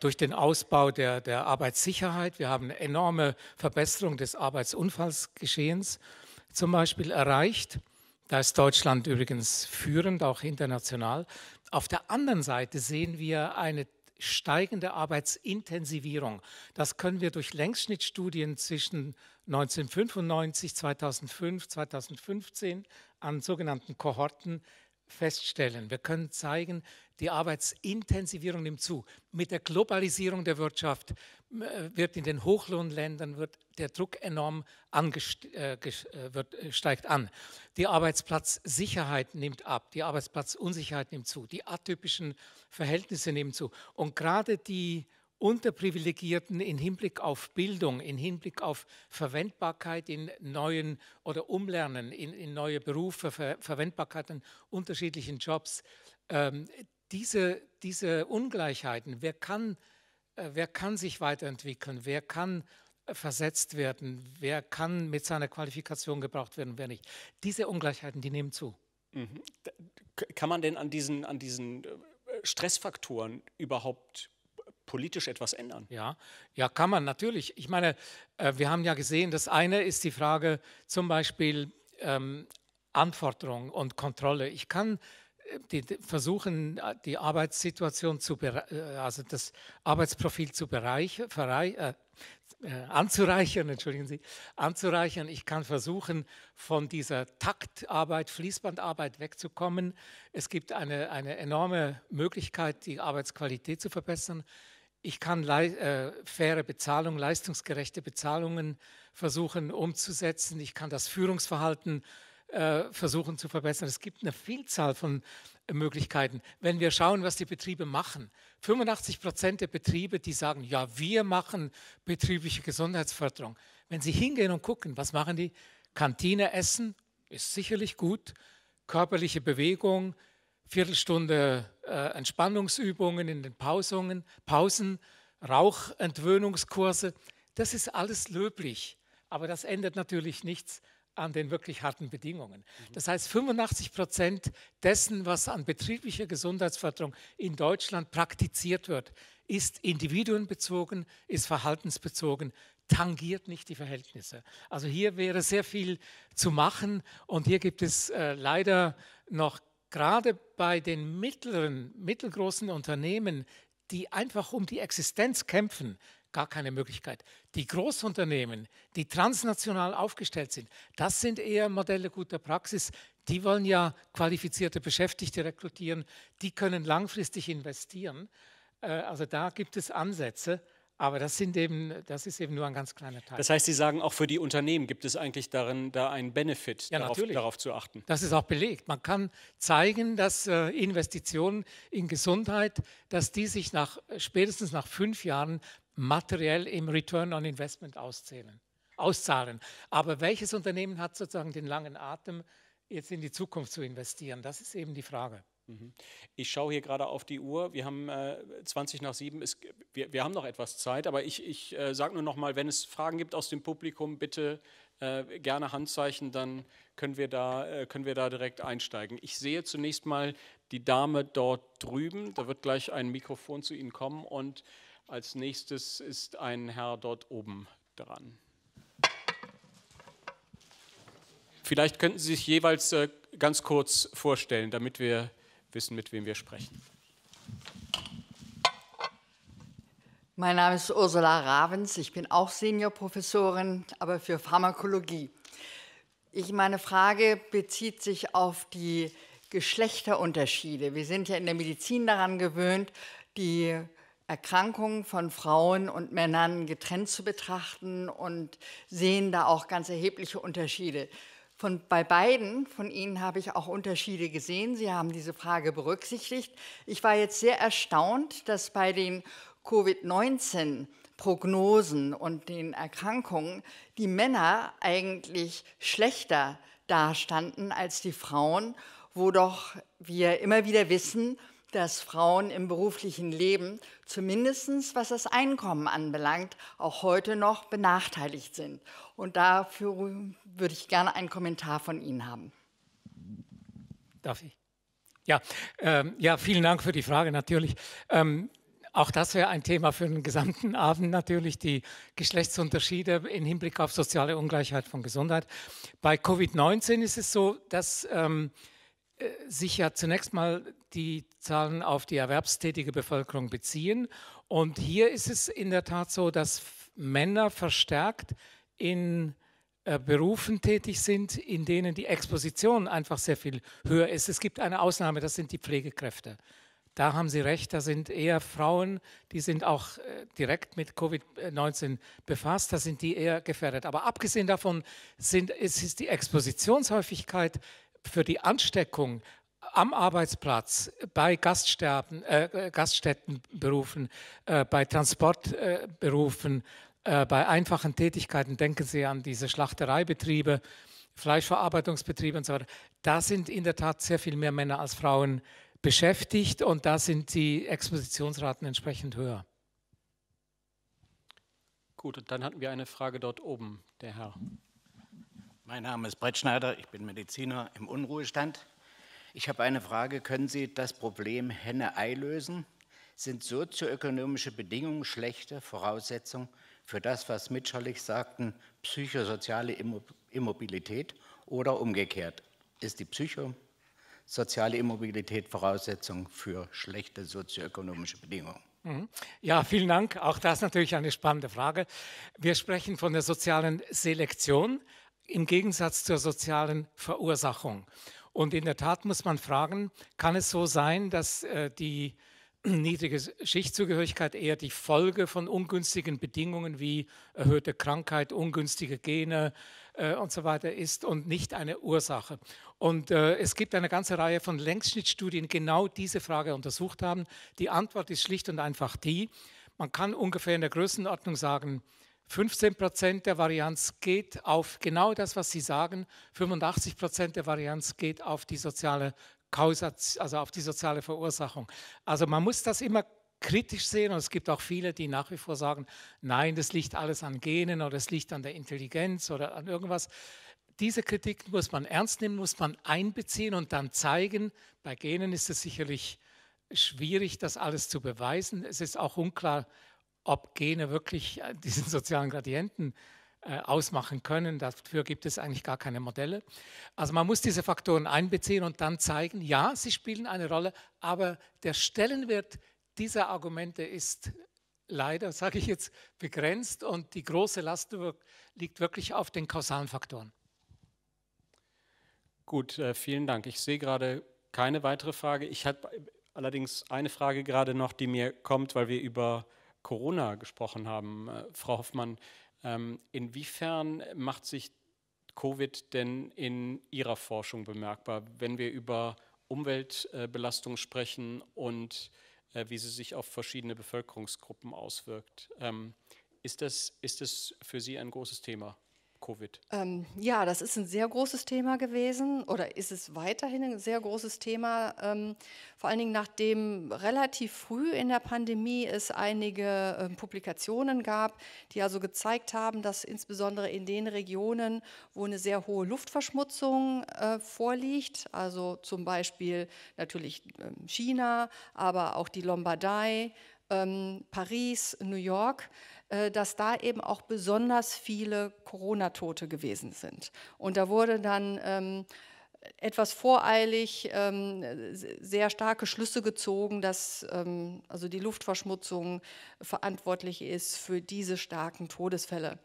S4: durch den Ausbau der, der Arbeitssicherheit. Wir haben eine enorme Verbesserung des Arbeitsunfallsgeschehens zum Beispiel erreicht. Da ist Deutschland übrigens führend, auch international. Auf der anderen Seite sehen wir eine steigende Arbeitsintensivierung. Das können wir durch Längsschnittstudien zwischen 1995, 2005, 2015 an sogenannten Kohorten feststellen. Wir können zeigen, die Arbeitsintensivierung nimmt zu. Mit der Globalisierung der Wirtschaft äh, wird in den Hochlohnländern wird der Druck enorm äh, äh, wird, steigt an. Die Arbeitsplatzsicherheit nimmt ab, die Arbeitsplatzunsicherheit nimmt zu, die atypischen Verhältnisse nehmen zu. Und gerade die Unterprivilegierten in Hinblick auf Bildung, in Hinblick auf Verwendbarkeit in neuen oder Umlernen, in, in neue Berufe, Ver Verwendbarkeit in unterschiedlichen Jobs, ähm, diese, diese Ungleichheiten, wer kann, äh, wer kann sich weiterentwickeln, wer kann äh, versetzt werden, wer kann mit seiner Qualifikation gebraucht werden, wer nicht. Diese Ungleichheiten, die nehmen zu. Mhm.
S2: Kann man denn an diesen, an diesen äh, Stressfaktoren überhaupt politisch
S4: etwas ändern? Ja, ja, kann man natürlich. Ich meine, wir haben ja gesehen, das eine ist die Frage zum Beispiel ähm, Anforderung und Kontrolle. Ich kann die versuchen, äh, die Arbeitssituation zu, äh, also das Arbeitsprofil zu bereichern, äh, äh, anzureichern, entschuldigen Sie, anzureichern. Ich kann versuchen, von dieser Taktarbeit, Fließbandarbeit wegzukommen. Es gibt eine, eine enorme Möglichkeit, die Arbeitsqualität zu verbessern. Ich kann äh, faire Bezahlung, leistungsgerechte Bezahlungen versuchen umzusetzen. Ich kann das Führungsverhalten äh, äh, versuchen zu verbessern. Es gibt eine Vielzahl von Möglichkeiten. Wenn wir schauen, was die Betriebe machen, 85 Prozent der Betriebe, die sagen, ja, wir machen betriebliche Gesundheitsförderung. Wenn Sie hingehen und gucken, was machen die? Kantine essen ist sicherlich gut, körperliche Bewegung, Viertelstunde äh, Entspannungsübungen in den Pausungen, Pausen, Rauchentwöhnungskurse, das ist alles löblich, aber das ändert natürlich nichts an den wirklich harten Bedingungen. Das heißt, 85 Prozent dessen, was an betrieblicher Gesundheitsförderung in Deutschland praktiziert wird, ist individuenbezogen, ist verhaltensbezogen, tangiert nicht die Verhältnisse. Also hier wäre sehr viel zu machen und hier gibt es äh, leider noch gerade bei den mittleren, mittelgroßen Unternehmen, die einfach um die Existenz kämpfen, gar keine Möglichkeit. Die Großunternehmen, die transnational aufgestellt sind, das sind eher Modelle guter Praxis. Die wollen ja qualifizierte Beschäftigte rekrutieren, die können langfristig investieren. Äh, also da gibt es Ansätze. Aber das, sind eben, das ist eben nur ein ganz kleiner Teil. Das heißt, Sie
S2: sagen, auch für die Unternehmen gibt es eigentlich darin da einen Benefit, ja, darauf, darauf, zu achten. Das ist auch
S4: belegt. Man kann zeigen, dass äh, Investitionen in Gesundheit, dass die sich nach, äh, spätestens nach fünf Jahren materiell im Return on Investment auszählen, auszahlen. Aber welches Unternehmen hat sozusagen den langen Atem, jetzt in die Zukunft zu investieren? Das ist eben die Frage.
S2: Mhm. Ich schaue hier gerade auf die Uhr. Wir haben äh, 20 nach 7. Ist, wir, wir, haben noch etwas Zeit, aber ich, ich äh, sage nur noch mal, wenn es Fragen gibt aus dem Publikum, bitte äh, gerne Handzeichen, dann können wir, da, äh, können wir da direkt einsteigen. Ich sehe zunächst mal die Dame dort drüben. Da wird gleich ein Mikrofon zu Ihnen kommen und als nächstes ist ein Herr dort oben dran. Vielleicht könnten Sie sich jeweils äh, ganz kurz vorstellen, damit wir wissen, mit wem wir sprechen.
S5: Mein Name ist Ursula Ravens. Ich bin auch Seniorprofessorin, aber für Pharmakologie. Ich, meine Frage bezieht sich auf die Geschlechterunterschiede. Wir sind ja in der Medizin daran gewöhnt, die Erkrankungen von Frauen und Männern getrennt zu betrachten und sehen da auch ganz erhebliche Unterschiede. Von, bei beiden von Ihnen habe ich auch Unterschiede gesehen. Sie haben diese Frage berücksichtigt. Ich war jetzt sehr erstaunt, dass bei den Covid-19 Prognosen und den Erkrankungen die Männer eigentlich schlechter dastanden als die Frauen, wo doch wir immer wieder wissen, dass Frauen im beruflichen Leben, zumindest was das Einkommen anbelangt, auch heute noch benachteiligt sind. Und dafür würde ich gerne einen Kommentar von Ihnen haben.
S4: Darf ich? Ja, ähm, ja vielen Dank für die Frage natürlich. Ähm, auch das wäre ein Thema für den gesamten Abend natürlich, die Geschlechtsunterschiede im Hinblick auf soziale Ungleichheit von Gesundheit. Bei Covid-19 ist es so, dass ähm, äh, sich ja zunächst mal die Zahlen auf die erwerbstätige Bevölkerung beziehen. Und hier ist es in der Tat so, dass Männer verstärkt in äh, Berufen tätig sind, in denen die Exposition einfach sehr viel höher ist. Es gibt eine Ausnahme, das sind die Pflegekräfte. Da haben Sie recht, da sind eher Frauen, die sind auch äh, direkt mit Covid-19 befasst, da sind die eher gefährdet. Aber abgesehen davon sind, ist, ist die Expositionshäufigkeit für die Ansteckung am Arbeitsplatz, bei Gaststerben, äh, Gaststättenberufen, äh, bei Transportberufen, äh, äh, bei einfachen Tätigkeiten, denken Sie an diese Schlachtereibetriebe, Fleischverarbeitungsbetriebe und so weiter, da sind in der Tat sehr viel mehr Männer als Frauen beschäftigt und da sind die Expositionsraten entsprechend höher.
S2: Gut, und dann hatten wir eine Frage dort oben, der Herr. Mein Name ist Brett Schneider, ich bin Mediziner im Unruhestand. Ich habe eine Frage.
S4: Können Sie das Problem Henne-Ei lösen? Sind sozioökonomische Bedingungen schlechte Voraussetzungen für das, was Mitscherlich sagten, psychosoziale Immobilität oder umgekehrt? Ist die psychosoziale Immobilität
S5: Voraussetzung für schlechte sozioökonomische Bedingungen?
S4: Mhm. Ja, vielen Dank. Auch das ist natürlich eine spannende Frage. Wir sprechen von der sozialen Selektion im Gegensatz zur sozialen Verursachung. Und in der Tat muss man fragen, kann es so sein, dass äh, die niedrige Schichtzugehörigkeit eher die Folge von ungünstigen Bedingungen wie erhöhte Krankheit, ungünstige Gene äh, und so weiter ist und nicht eine Ursache. Und äh, es gibt eine ganze Reihe von Längsschnittstudien, die genau diese Frage untersucht haben. Die Antwort ist schlicht und einfach die, man kann ungefähr in der Größenordnung sagen, 15 Prozent der Varianz geht auf genau das, was Sie sagen. 85 Prozent der Varianz geht auf die soziale Kausaz, also auf die soziale Verursachung. Also man muss das immer kritisch sehen und es gibt auch viele, die nach wie vor sagen, nein, das liegt alles an Genen oder es liegt an der Intelligenz oder an irgendwas. Diese Kritik muss man ernst nehmen, muss man einbeziehen und dann zeigen, bei Genen ist es sicherlich schwierig, das alles zu beweisen. Es ist auch unklar, ob Gene wirklich äh, diesen sozialen Gradienten äh, ausmachen können. Dafür gibt es eigentlich gar keine Modelle. Also man muss diese Faktoren einbeziehen und dann zeigen, ja, sie spielen eine Rolle, aber der Stellenwert dieser Argumente ist leider, sage ich jetzt, begrenzt und die große Last liegt wirklich auf den kausalen Faktoren.
S2: Gut, äh, vielen Dank. Ich sehe gerade keine weitere Frage. Ich habe allerdings eine Frage gerade noch, die mir kommt, weil wir über Corona gesprochen haben. Äh, Frau Hoffmann, ähm, inwiefern macht sich Covid denn in Ihrer Forschung bemerkbar, wenn wir über Umweltbelastung sprechen und äh, wie sie sich auf verschiedene Bevölkerungsgruppen auswirkt? Ähm, ist das, ist das für Sie ein großes Thema? Covid?
S3: Ähm, ja, das ist ein sehr großes Thema gewesen oder ist es weiterhin ein sehr großes Thema. Ähm, vor allen Dingen nachdem relativ früh in der Pandemie es einige ähm, Publikationen gab, die also gezeigt haben, dass insbesondere in den Regionen, wo eine sehr hohe Luftverschmutzung äh, vorliegt, also zum Beispiel natürlich ähm, China, aber auch die Lombardei, ähm, Paris, New York, äh, dass da eben auch besonders viele Corona-Tote gewesen sind. Und da wurde dann ähm, etwas voreilig ähm, sehr starke Schlüsse gezogen, dass ähm, also die Luftverschmutzung verantwortlich ist für diese starken Todesfälle.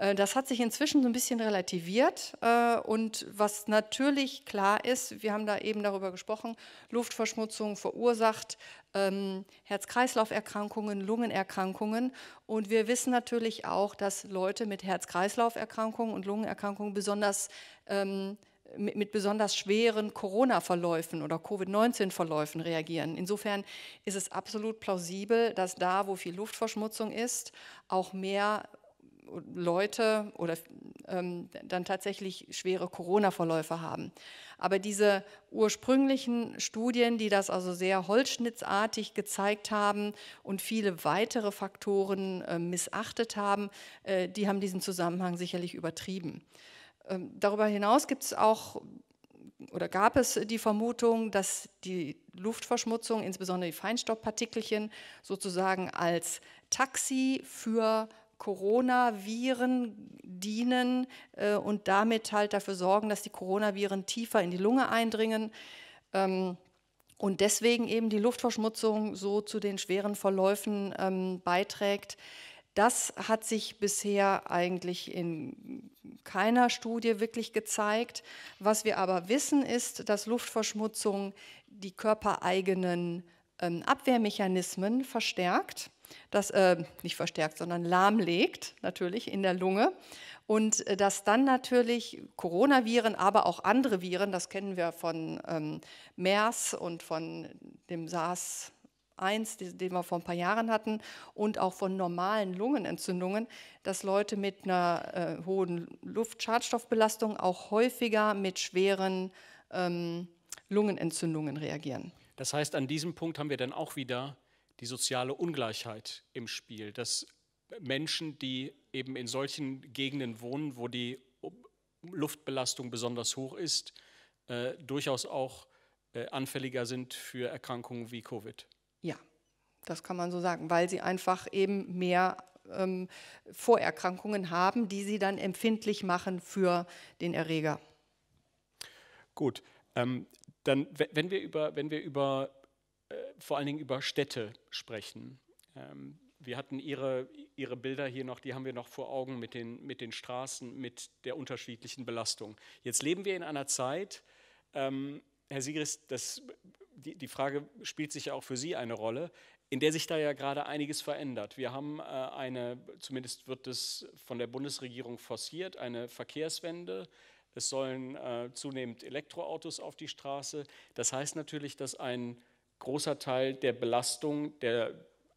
S3: Äh, das hat sich inzwischen so ein bisschen relativiert äh, und was natürlich klar ist, wir haben da eben darüber gesprochen, Luftverschmutzung verursacht ähm, Herz-Kreislauf-Erkrankungen, Lungenerkrankungen und wir wissen natürlich auch, dass Leute mit Herz-Kreislauf-Erkrankungen und Lungenerkrankungen besonders ähm, mit, besonders schweren Corona-Verläufen oder Covid-19-Verläufen reagieren. Insofern ist es absolut plausibel, dass da, wo viel Luftverschmutzung ist, auch mehr Leute oder ähm, dann tatsächlich schwere Corona-Verläufe haben. Aber diese ursprünglichen Studien, die das also sehr holzschnittsartig gezeigt haben und viele weitere Faktoren äh, missachtet haben, äh, die haben diesen Zusammenhang sicherlich übertrieben. Ähm, darüber hinaus gibt es auch oder gab es die Vermutung, dass die Luftverschmutzung, insbesondere die Feinstaubpartikelchen, sozusagen als Taxi für Coronaviren dienen äh, und damit halt dafür sorgen, dass die Coronaviren tiefer in die Lunge eindringen. Ähm, und deswegen eben die Luftverschmutzung so zu den schweren Verläufen ähm, beiträgt. Das hat sich bisher eigentlich in keiner Studie wirklich gezeigt. Was wir aber wissen, ist, dass Luftverschmutzung die körpereigenen ähm, Abwehrmechanismen verstärkt das äh, nicht verstärkt, sondern lahmlegt natürlich in der Lunge und äh, dass dann natürlich Coronaviren, aber auch andere Viren, das kennen wir von ähm, MERS und von dem SARS 1, den wir vor ein paar Jahren hatten, und auch von normalen Lungenentzündungen, dass Leute mit einer äh, hohen Luftschadstoffbelastung auch häufiger mit schweren ähm, Lungenentzündungen reagieren.
S2: Das heißt, an diesem Punkt haben wir dann auch wieder die soziale Ungleichheit im Spiel, dass Menschen, die eben in solchen Gegenden wohnen, wo die Luftbelastung besonders hoch ist, äh, durchaus auch äh, anfälliger sind für Erkrankungen wie Covid.
S3: Ja, das kann man so sagen, weil sie einfach eben mehr ähm, Vorerkrankungen haben, die sie dann empfindlich machen für den Erreger.
S2: Gut, ähm, dann wenn wir über, wenn wir über äh, vor allen Dingen über Städte sprechen. Ähm, wir hatten ihre, ihre Bilder hier noch, die haben wir noch vor Augen mit den, mit den Straßen, mit der unterschiedlichen Belastung. Jetzt leben wir in einer Zeit, ähm, Herr Sigrist, das, die, die Frage spielt sich ja auch für Sie eine Rolle, in der sich da ja gerade einiges verändert. Wir haben äh, eine, zumindest wird es von der Bundesregierung forciert, eine Verkehrswende. Es sollen äh, zunehmend Elektroautos auf die Straße. Das heißt natürlich, dass ein großer Teil der Belastung, der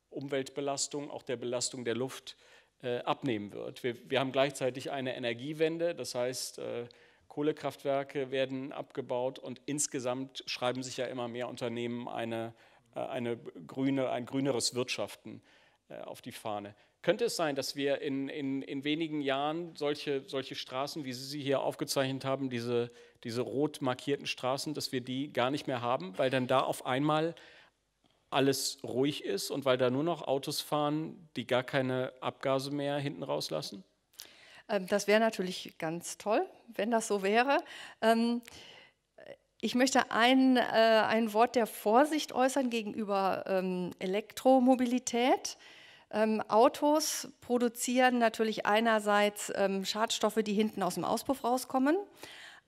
S2: Umweltbelastung, auch der Belastung der Luft äh, abnehmen wird. Wir, wir, haben gleichzeitig eine Energiewende, das heißt, äh, Kohlekraftwerke werden abgebaut und insgesamt schreiben sich ja immer mehr Unternehmen eine, äh, eine grüne, ein grüneres Wirtschaften äh, auf die Fahne. Könnte es sein, dass wir in, in, in wenigen Jahren solche, solche Straßen, wie Sie sie hier aufgezeichnet haben, diese, diese rot markierten Straßen, dass wir die gar nicht mehr haben, weil dann da auf einmal alles ruhig ist und weil da nur noch Autos fahren, die gar keine Abgase mehr hinten rauslassen?
S3: Ähm, das wäre natürlich ganz toll, wenn das so wäre. Ähm, ich möchte ein, äh, ein Wort der Vorsicht äußern gegenüber ähm, Elektromobilität. Ähm, Autos produzieren natürlich einerseits ähm, Schadstoffe, die hinten aus dem Auspuff rauskommen.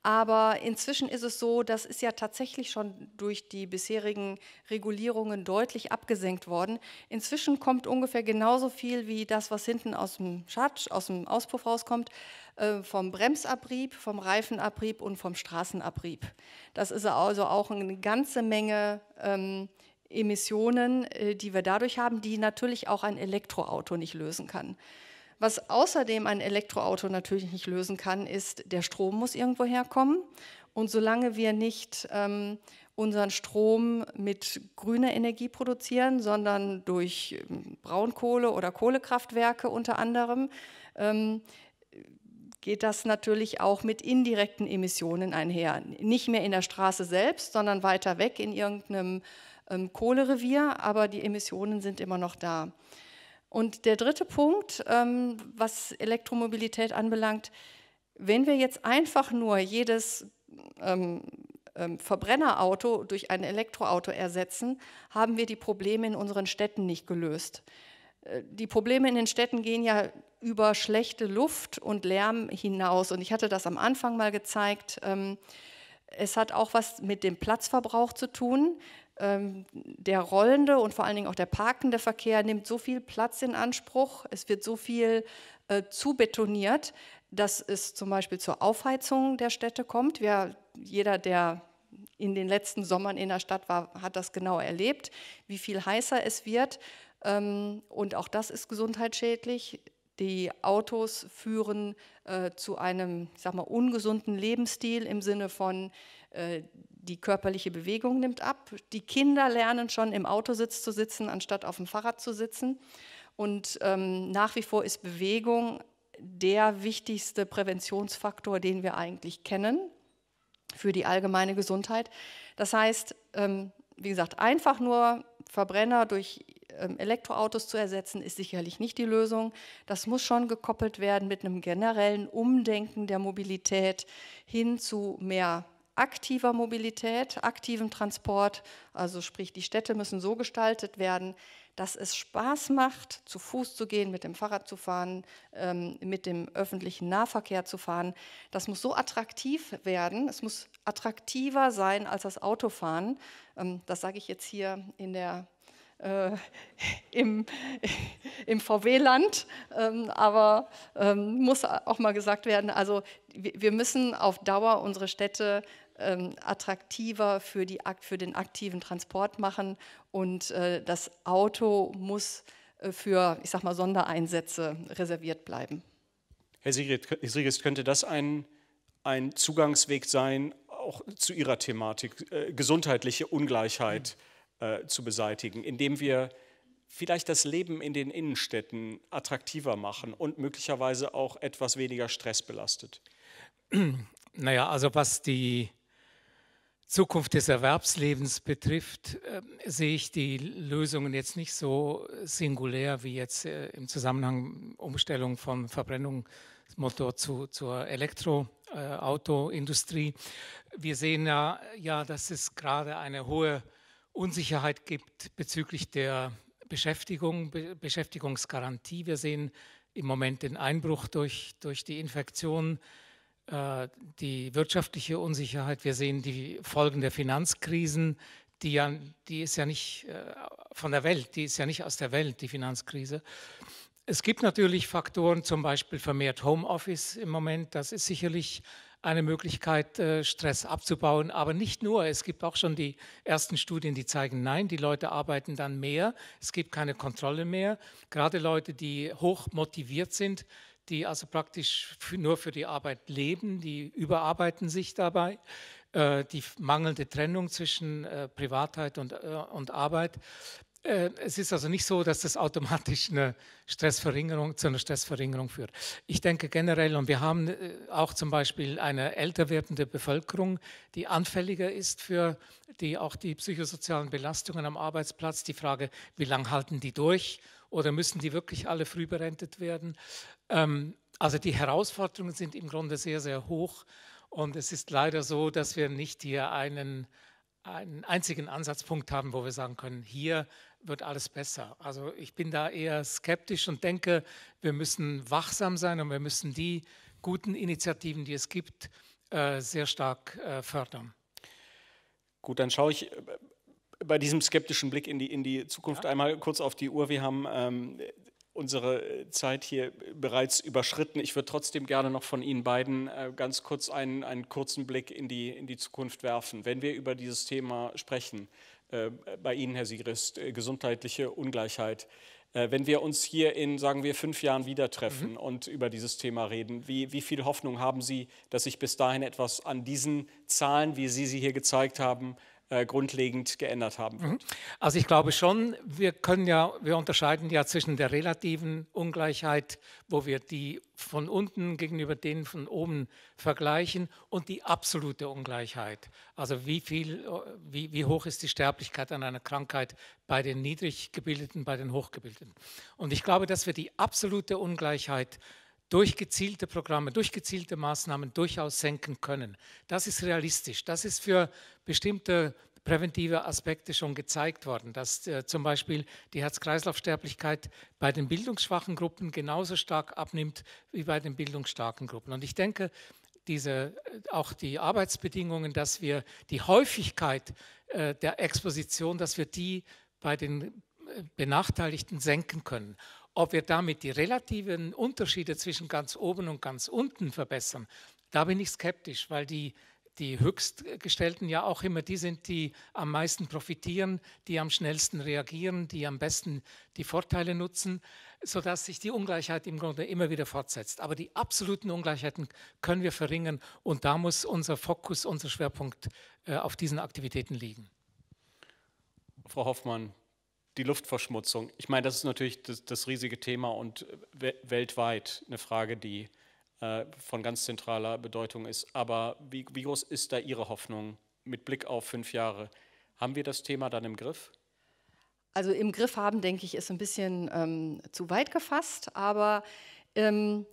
S3: Aber inzwischen ist es so, das ist ja tatsächlich schon durch die bisherigen Regulierungen deutlich abgesenkt worden. Inzwischen kommt ungefähr genauso viel wie das, was hinten aus dem, Schad, aus dem Auspuff rauskommt, äh, vom Bremsabrieb, vom Reifenabrieb und vom Straßenabrieb. Das ist also auch eine ganze Menge ähm, Emissionen, äh, die wir dadurch haben, die natürlich auch ein Elektroauto nicht lösen kann. Was außerdem ein Elektroauto natürlich nicht lösen kann, ist, der Strom muss irgendwo herkommen. Und solange wir nicht ähm, unseren Strom mit grüner Energie produzieren, sondern durch ähm, Braunkohle oder Kohlekraftwerke unter anderem, ähm, geht das natürlich auch mit indirekten Emissionen einher. Nicht mehr in der Straße selbst, sondern weiter weg in irgendeinem ähm, Kohlerevier, aber die Emissionen sind immer noch da. Und der dritte Punkt, ähm, was Elektromobilität anbelangt, wenn wir jetzt einfach nur jedes ähm, ähm Verbrennerauto durch ein Elektroauto ersetzen, haben wir die Probleme in unseren Städten nicht gelöst. Äh, die Probleme in den Städten gehen ja über schlechte Luft und Lärm hinaus. Und ich hatte das am Anfang mal gezeigt. Ähm, es hat auch was mit dem Platzverbrauch zu tun. Ähm, der rollende und vor allen Dingen auch der parkende Verkehr nimmt so viel Platz in Anspruch, es wird so viel äh, zubetoniert, dass es zum Beispiel zur Aufheizung der Städte kommt. Wir, jeder, der in den letzten Sommern in der Stadt war, hat das genau erlebt, wie viel heißer es wird. Ähm, und auch das ist gesundheitsschädlich. Die Autos führen äh, zu einem, ich sag mal, ungesunden Lebensstil im Sinne von äh, die körperliche Bewegung nimmt ab. Die Kinder lernen schon im Autositz zu sitzen, anstatt auf dem Fahrrad zu sitzen. Und ähm, nach wie vor ist Bewegung der wichtigste Präventionsfaktor, den wir eigentlich kennen für die allgemeine Gesundheit. Das heißt, ähm, wie gesagt, einfach nur Verbrenner durch ähm, Elektroautos zu ersetzen, ist sicherlich nicht die Lösung. Das muss schon gekoppelt werden mit einem generellen Umdenken der Mobilität hin zu mehr aktiver Mobilität, aktiven Transport. Also sprich, die Städte müssen so gestaltet werden, dass es Spaß macht, zu Fuß zu gehen, mit dem Fahrrad zu fahren, ähm, mit dem öffentlichen Nahverkehr zu fahren. Das muss so attraktiv werden. Es muss attraktiver sein als das Autofahren. Ähm, das sage ich jetzt hier in der äh, im, im VW-Land, ähm, aber ähm, muss auch mal gesagt werden, also wir müssen auf Dauer unsere Städte ähm, attraktiver für, die, für, den aktiven Transport machen und äh, das Auto muss äh, für, ich sag mal, Sondereinsätze reserviert bleiben.
S2: Herr Sigrid, könnte das ein, ein Zugangsweg sein, auch zu Ihrer Thematik, äh, gesundheitliche Ungleichheit äh, zu beseitigen, indem wir vielleicht das Leben in den Innenstädten attraktiver machen und möglicherweise auch etwas weniger stressbelastet?
S4: Naja, also was die Zukunft des Erwerbslebens betrifft, äh, sehe ich die Lösungen jetzt nicht so singulär wie jetzt äh, im Zusammenhang Umstellung von Verbrennungsmotor zu, zur Elektroautoindustrie. Äh, Wir sehen ja, ja, dass es gerade eine hohe Unsicherheit gibt bezüglich der Beschäftigung, Be Beschäftigungsgarantie. Wir sehen im Moment den Einbruch durch, durch die Infektionen äh, die wirtschaftliche Unsicherheit, wir sehen die Folgen der Finanzkrisen, die, ja, die ist ja nicht äh, von der Welt, die ist ja nicht aus der Welt, die Finanzkrise. Es gibt natürlich Faktoren, zum Beispiel vermehrt Homeoffice im Moment, das ist sicherlich eine Möglichkeit, äh, Stress abzubauen. Aber nicht nur, es gibt auch schon die ersten Studien, die zeigen, nein, die Leute arbeiten dann mehr, es gibt keine Kontrolle mehr. Gerade Leute, die hoch motiviert sind, die also praktisch nur für die Arbeit leben, die überarbeiten sich dabei. Äh, die mangelnde Trennung zwischen äh, Privatheit und, äh, und Arbeit es ist also nicht so, dass das automatisch eine Stressverringerung zu einer Stressverringerung führt. Ich denke generell, und wir haben auch zum Beispiel eine älter werdende Bevölkerung, die anfälliger ist für die auch die psychosozialen Belastungen am Arbeitsplatz. Die Frage, wie lange halten die durch? oder müssen die wirklich alle früh berentet werden? Ähm, also die Herausforderungen sind im Grunde sehr, sehr hoch und es ist leider so, dass wir nicht hier einen, einen einzigen Ansatzpunkt haben, wo wir sagen können, hier wird alles besser. Also ich bin da eher skeptisch und denke, wir müssen wachsam sein und wir müssen die guten Initiativen, die es gibt, äh, sehr stark äh, fördern.
S2: Gut, dann schaue ich bei diesem skeptischen Blick in die, in die Zukunft ja. einmal kurz auf die Uhr. Wir haben ähm, unsere Zeit hier bereits überschritten. Ich würde trotzdem gerne noch von Ihnen beiden äh, ganz kurz einen, einen kurzen Blick in die, in die Zukunft werfen. Wenn wir über dieses Thema sprechen, äh, bei Ihnen, Herr Sigrist, äh, gesundheitliche Ungleichheit, äh, wenn wir uns hier in, sagen wir, fünf Jahren wieder treffen mhm. und über dieses Thema reden, wie, wie viel Hoffnung haben Sie, dass sich bis dahin etwas an diesen Zahlen, wie Sie sie hier gezeigt haben, äh, grundlegend geändert
S4: haben wird. Mhm. Also ich glaube schon, wir können ja, wir unterscheiden ja zwischen der relativen Ungleichheit, wo wir die von unten gegenüber denen von oben vergleichen und die absolute Ungleichheit. Also wie viel, äh, wie, wie hoch ist die Sterblichkeit an einer Krankheit bei den niedrig gebildeten, bei den hochgebildeten. Und ich glaube, dass wir die absolute Ungleichheit durch gezielte Programme, durch gezielte Maßnahmen durchaus senken können. Das ist realistisch. Das ist für bestimmte präventive Aspekte schon gezeigt worden, dass äh, zum Beispiel die Herz-Kreislauf-Sterblichkeit bei den bildungsschwachen Gruppen genauso stark abnimmt wie bei den bildungsstarken Gruppen. Und ich denke, diese, äh, auch die Arbeitsbedingungen, dass wir die Häufigkeit äh, der Exposition, dass wir die bei den äh, Benachteiligten senken können. Ob wir damit die relativen Unterschiede zwischen ganz oben und ganz unten verbessern, da bin ich skeptisch, weil die, die Höchstgestellten ja auch immer die sind, die am meisten profitieren, die am schnellsten reagieren, die am besten die Vorteile nutzen, sodass sich die Ungleichheit im Grunde immer wieder fortsetzt. Aber die absoluten Ungleichheiten können wir verringern und da muss unser Fokus, unser Schwerpunkt äh, auf diesen Aktivitäten liegen.
S2: Frau Hoffmann, die Luftverschmutzung. Ich meine, das ist natürlich das, das riesige Thema und äh, we weltweit eine Frage, die äh, von ganz zentraler Bedeutung ist. Aber wie, wie, groß ist da Ihre Hoffnung mit Blick auf fünf Jahre? Haben wir das Thema dann im Griff?
S3: Also im Griff haben, denke ich, ist ein bisschen ähm, zu weit gefasst, aber ähm,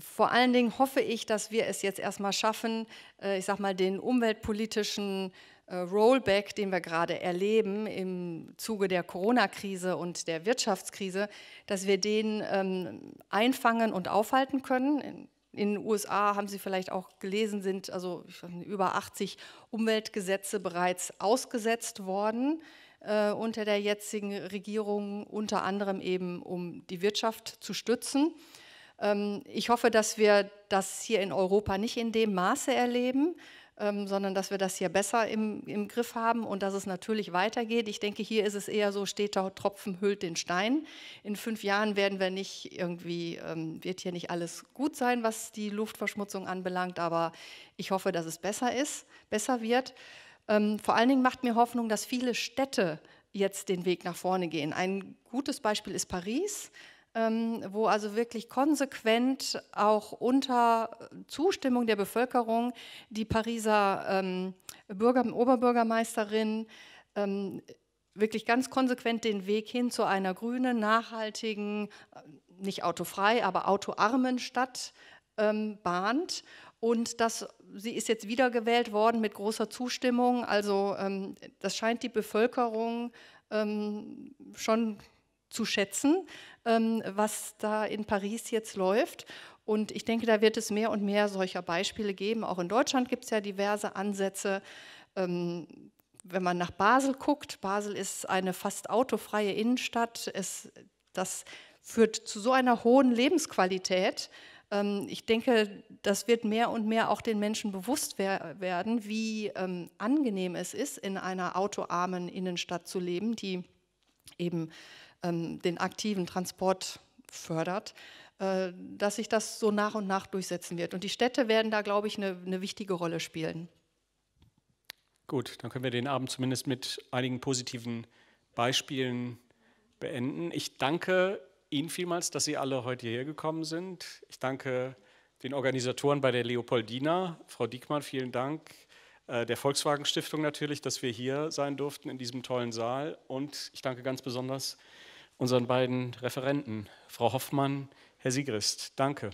S3: vor allen Dingen hoffe ich, dass wir es jetzt erstmal schaffen, äh, ich sage mal, den umweltpolitischen äh, Rollback, den wir gerade erleben im Zuge der Corona-Krise und der Wirtschaftskrise, dass wir den ähm, einfangen und aufhalten können. In, in den USA haben Sie vielleicht auch gelesen, sind also über 80 Umweltgesetze bereits ausgesetzt worden äh, unter der jetzigen Regierung, unter anderem eben um die Wirtschaft zu stützen. Ähm, ich hoffe, dass wir das hier in Europa nicht in dem Maße erleben ähm, sondern dass wir das hier besser im, im Griff haben und dass es natürlich weitergeht. Ich denke, hier ist es eher so, steht Tropfen hüllt den Stein. In fünf Jahren werden wir nicht irgendwie, ähm, wird hier nicht alles gut sein, was die Luftverschmutzung anbelangt, aber ich hoffe, dass es besser ist, besser wird. Ähm, vor allen Dingen macht mir Hoffnung, dass viele Städte jetzt den Weg nach vorne gehen. Ein gutes Beispiel ist Paris. Ähm, wo also wirklich konsequent auch unter Zustimmung der Bevölkerung die Pariser ähm, Bürger, Oberbürgermeisterin ähm, wirklich ganz konsequent den Weg hin zu einer grünen, nachhaltigen, äh, nicht autofrei, aber autoarmen Stadt ähm, bahnt. Und das, sie ist jetzt wiedergewählt worden mit großer Zustimmung. Also ähm, das scheint die Bevölkerung ähm, schon zu schätzen, ähm, was da in Paris jetzt läuft. Und ich denke, da wird es mehr und mehr solcher Beispiele geben. Auch in Deutschland gibt es ja diverse Ansätze. Ähm, wenn man nach Basel guckt, Basel ist eine fast autofreie Innenstadt. Es, das führt zu so einer hohen Lebensqualität. Ähm, ich denke, das wird mehr und mehr auch den Menschen bewusst werden, wie angenehm es ist, in einer autoarmen Innenstadt zu leben, die eben ähm, den aktiven Transport fördert, äh, dass sich das so nach und nach durchsetzen wird. Und die Städte werden da, glaube ich, eine, eine wichtige Rolle spielen.
S2: Gut, dann können wir den Abend zumindest mit einigen positiven Beispielen beenden. Ich danke Ihnen vielmals, dass Sie alle heute hierher gekommen sind. Ich danke den Organisatoren bei der Leopoldina, Frau Diekmann, vielen Dank, äh, der Volkswagen Stiftung natürlich, dass wir hier sein durften in diesem tollen Saal. Und ich danke ganz besonders unseren beiden Referenten, Frau Hoffmann, Herr Siegrist. Danke.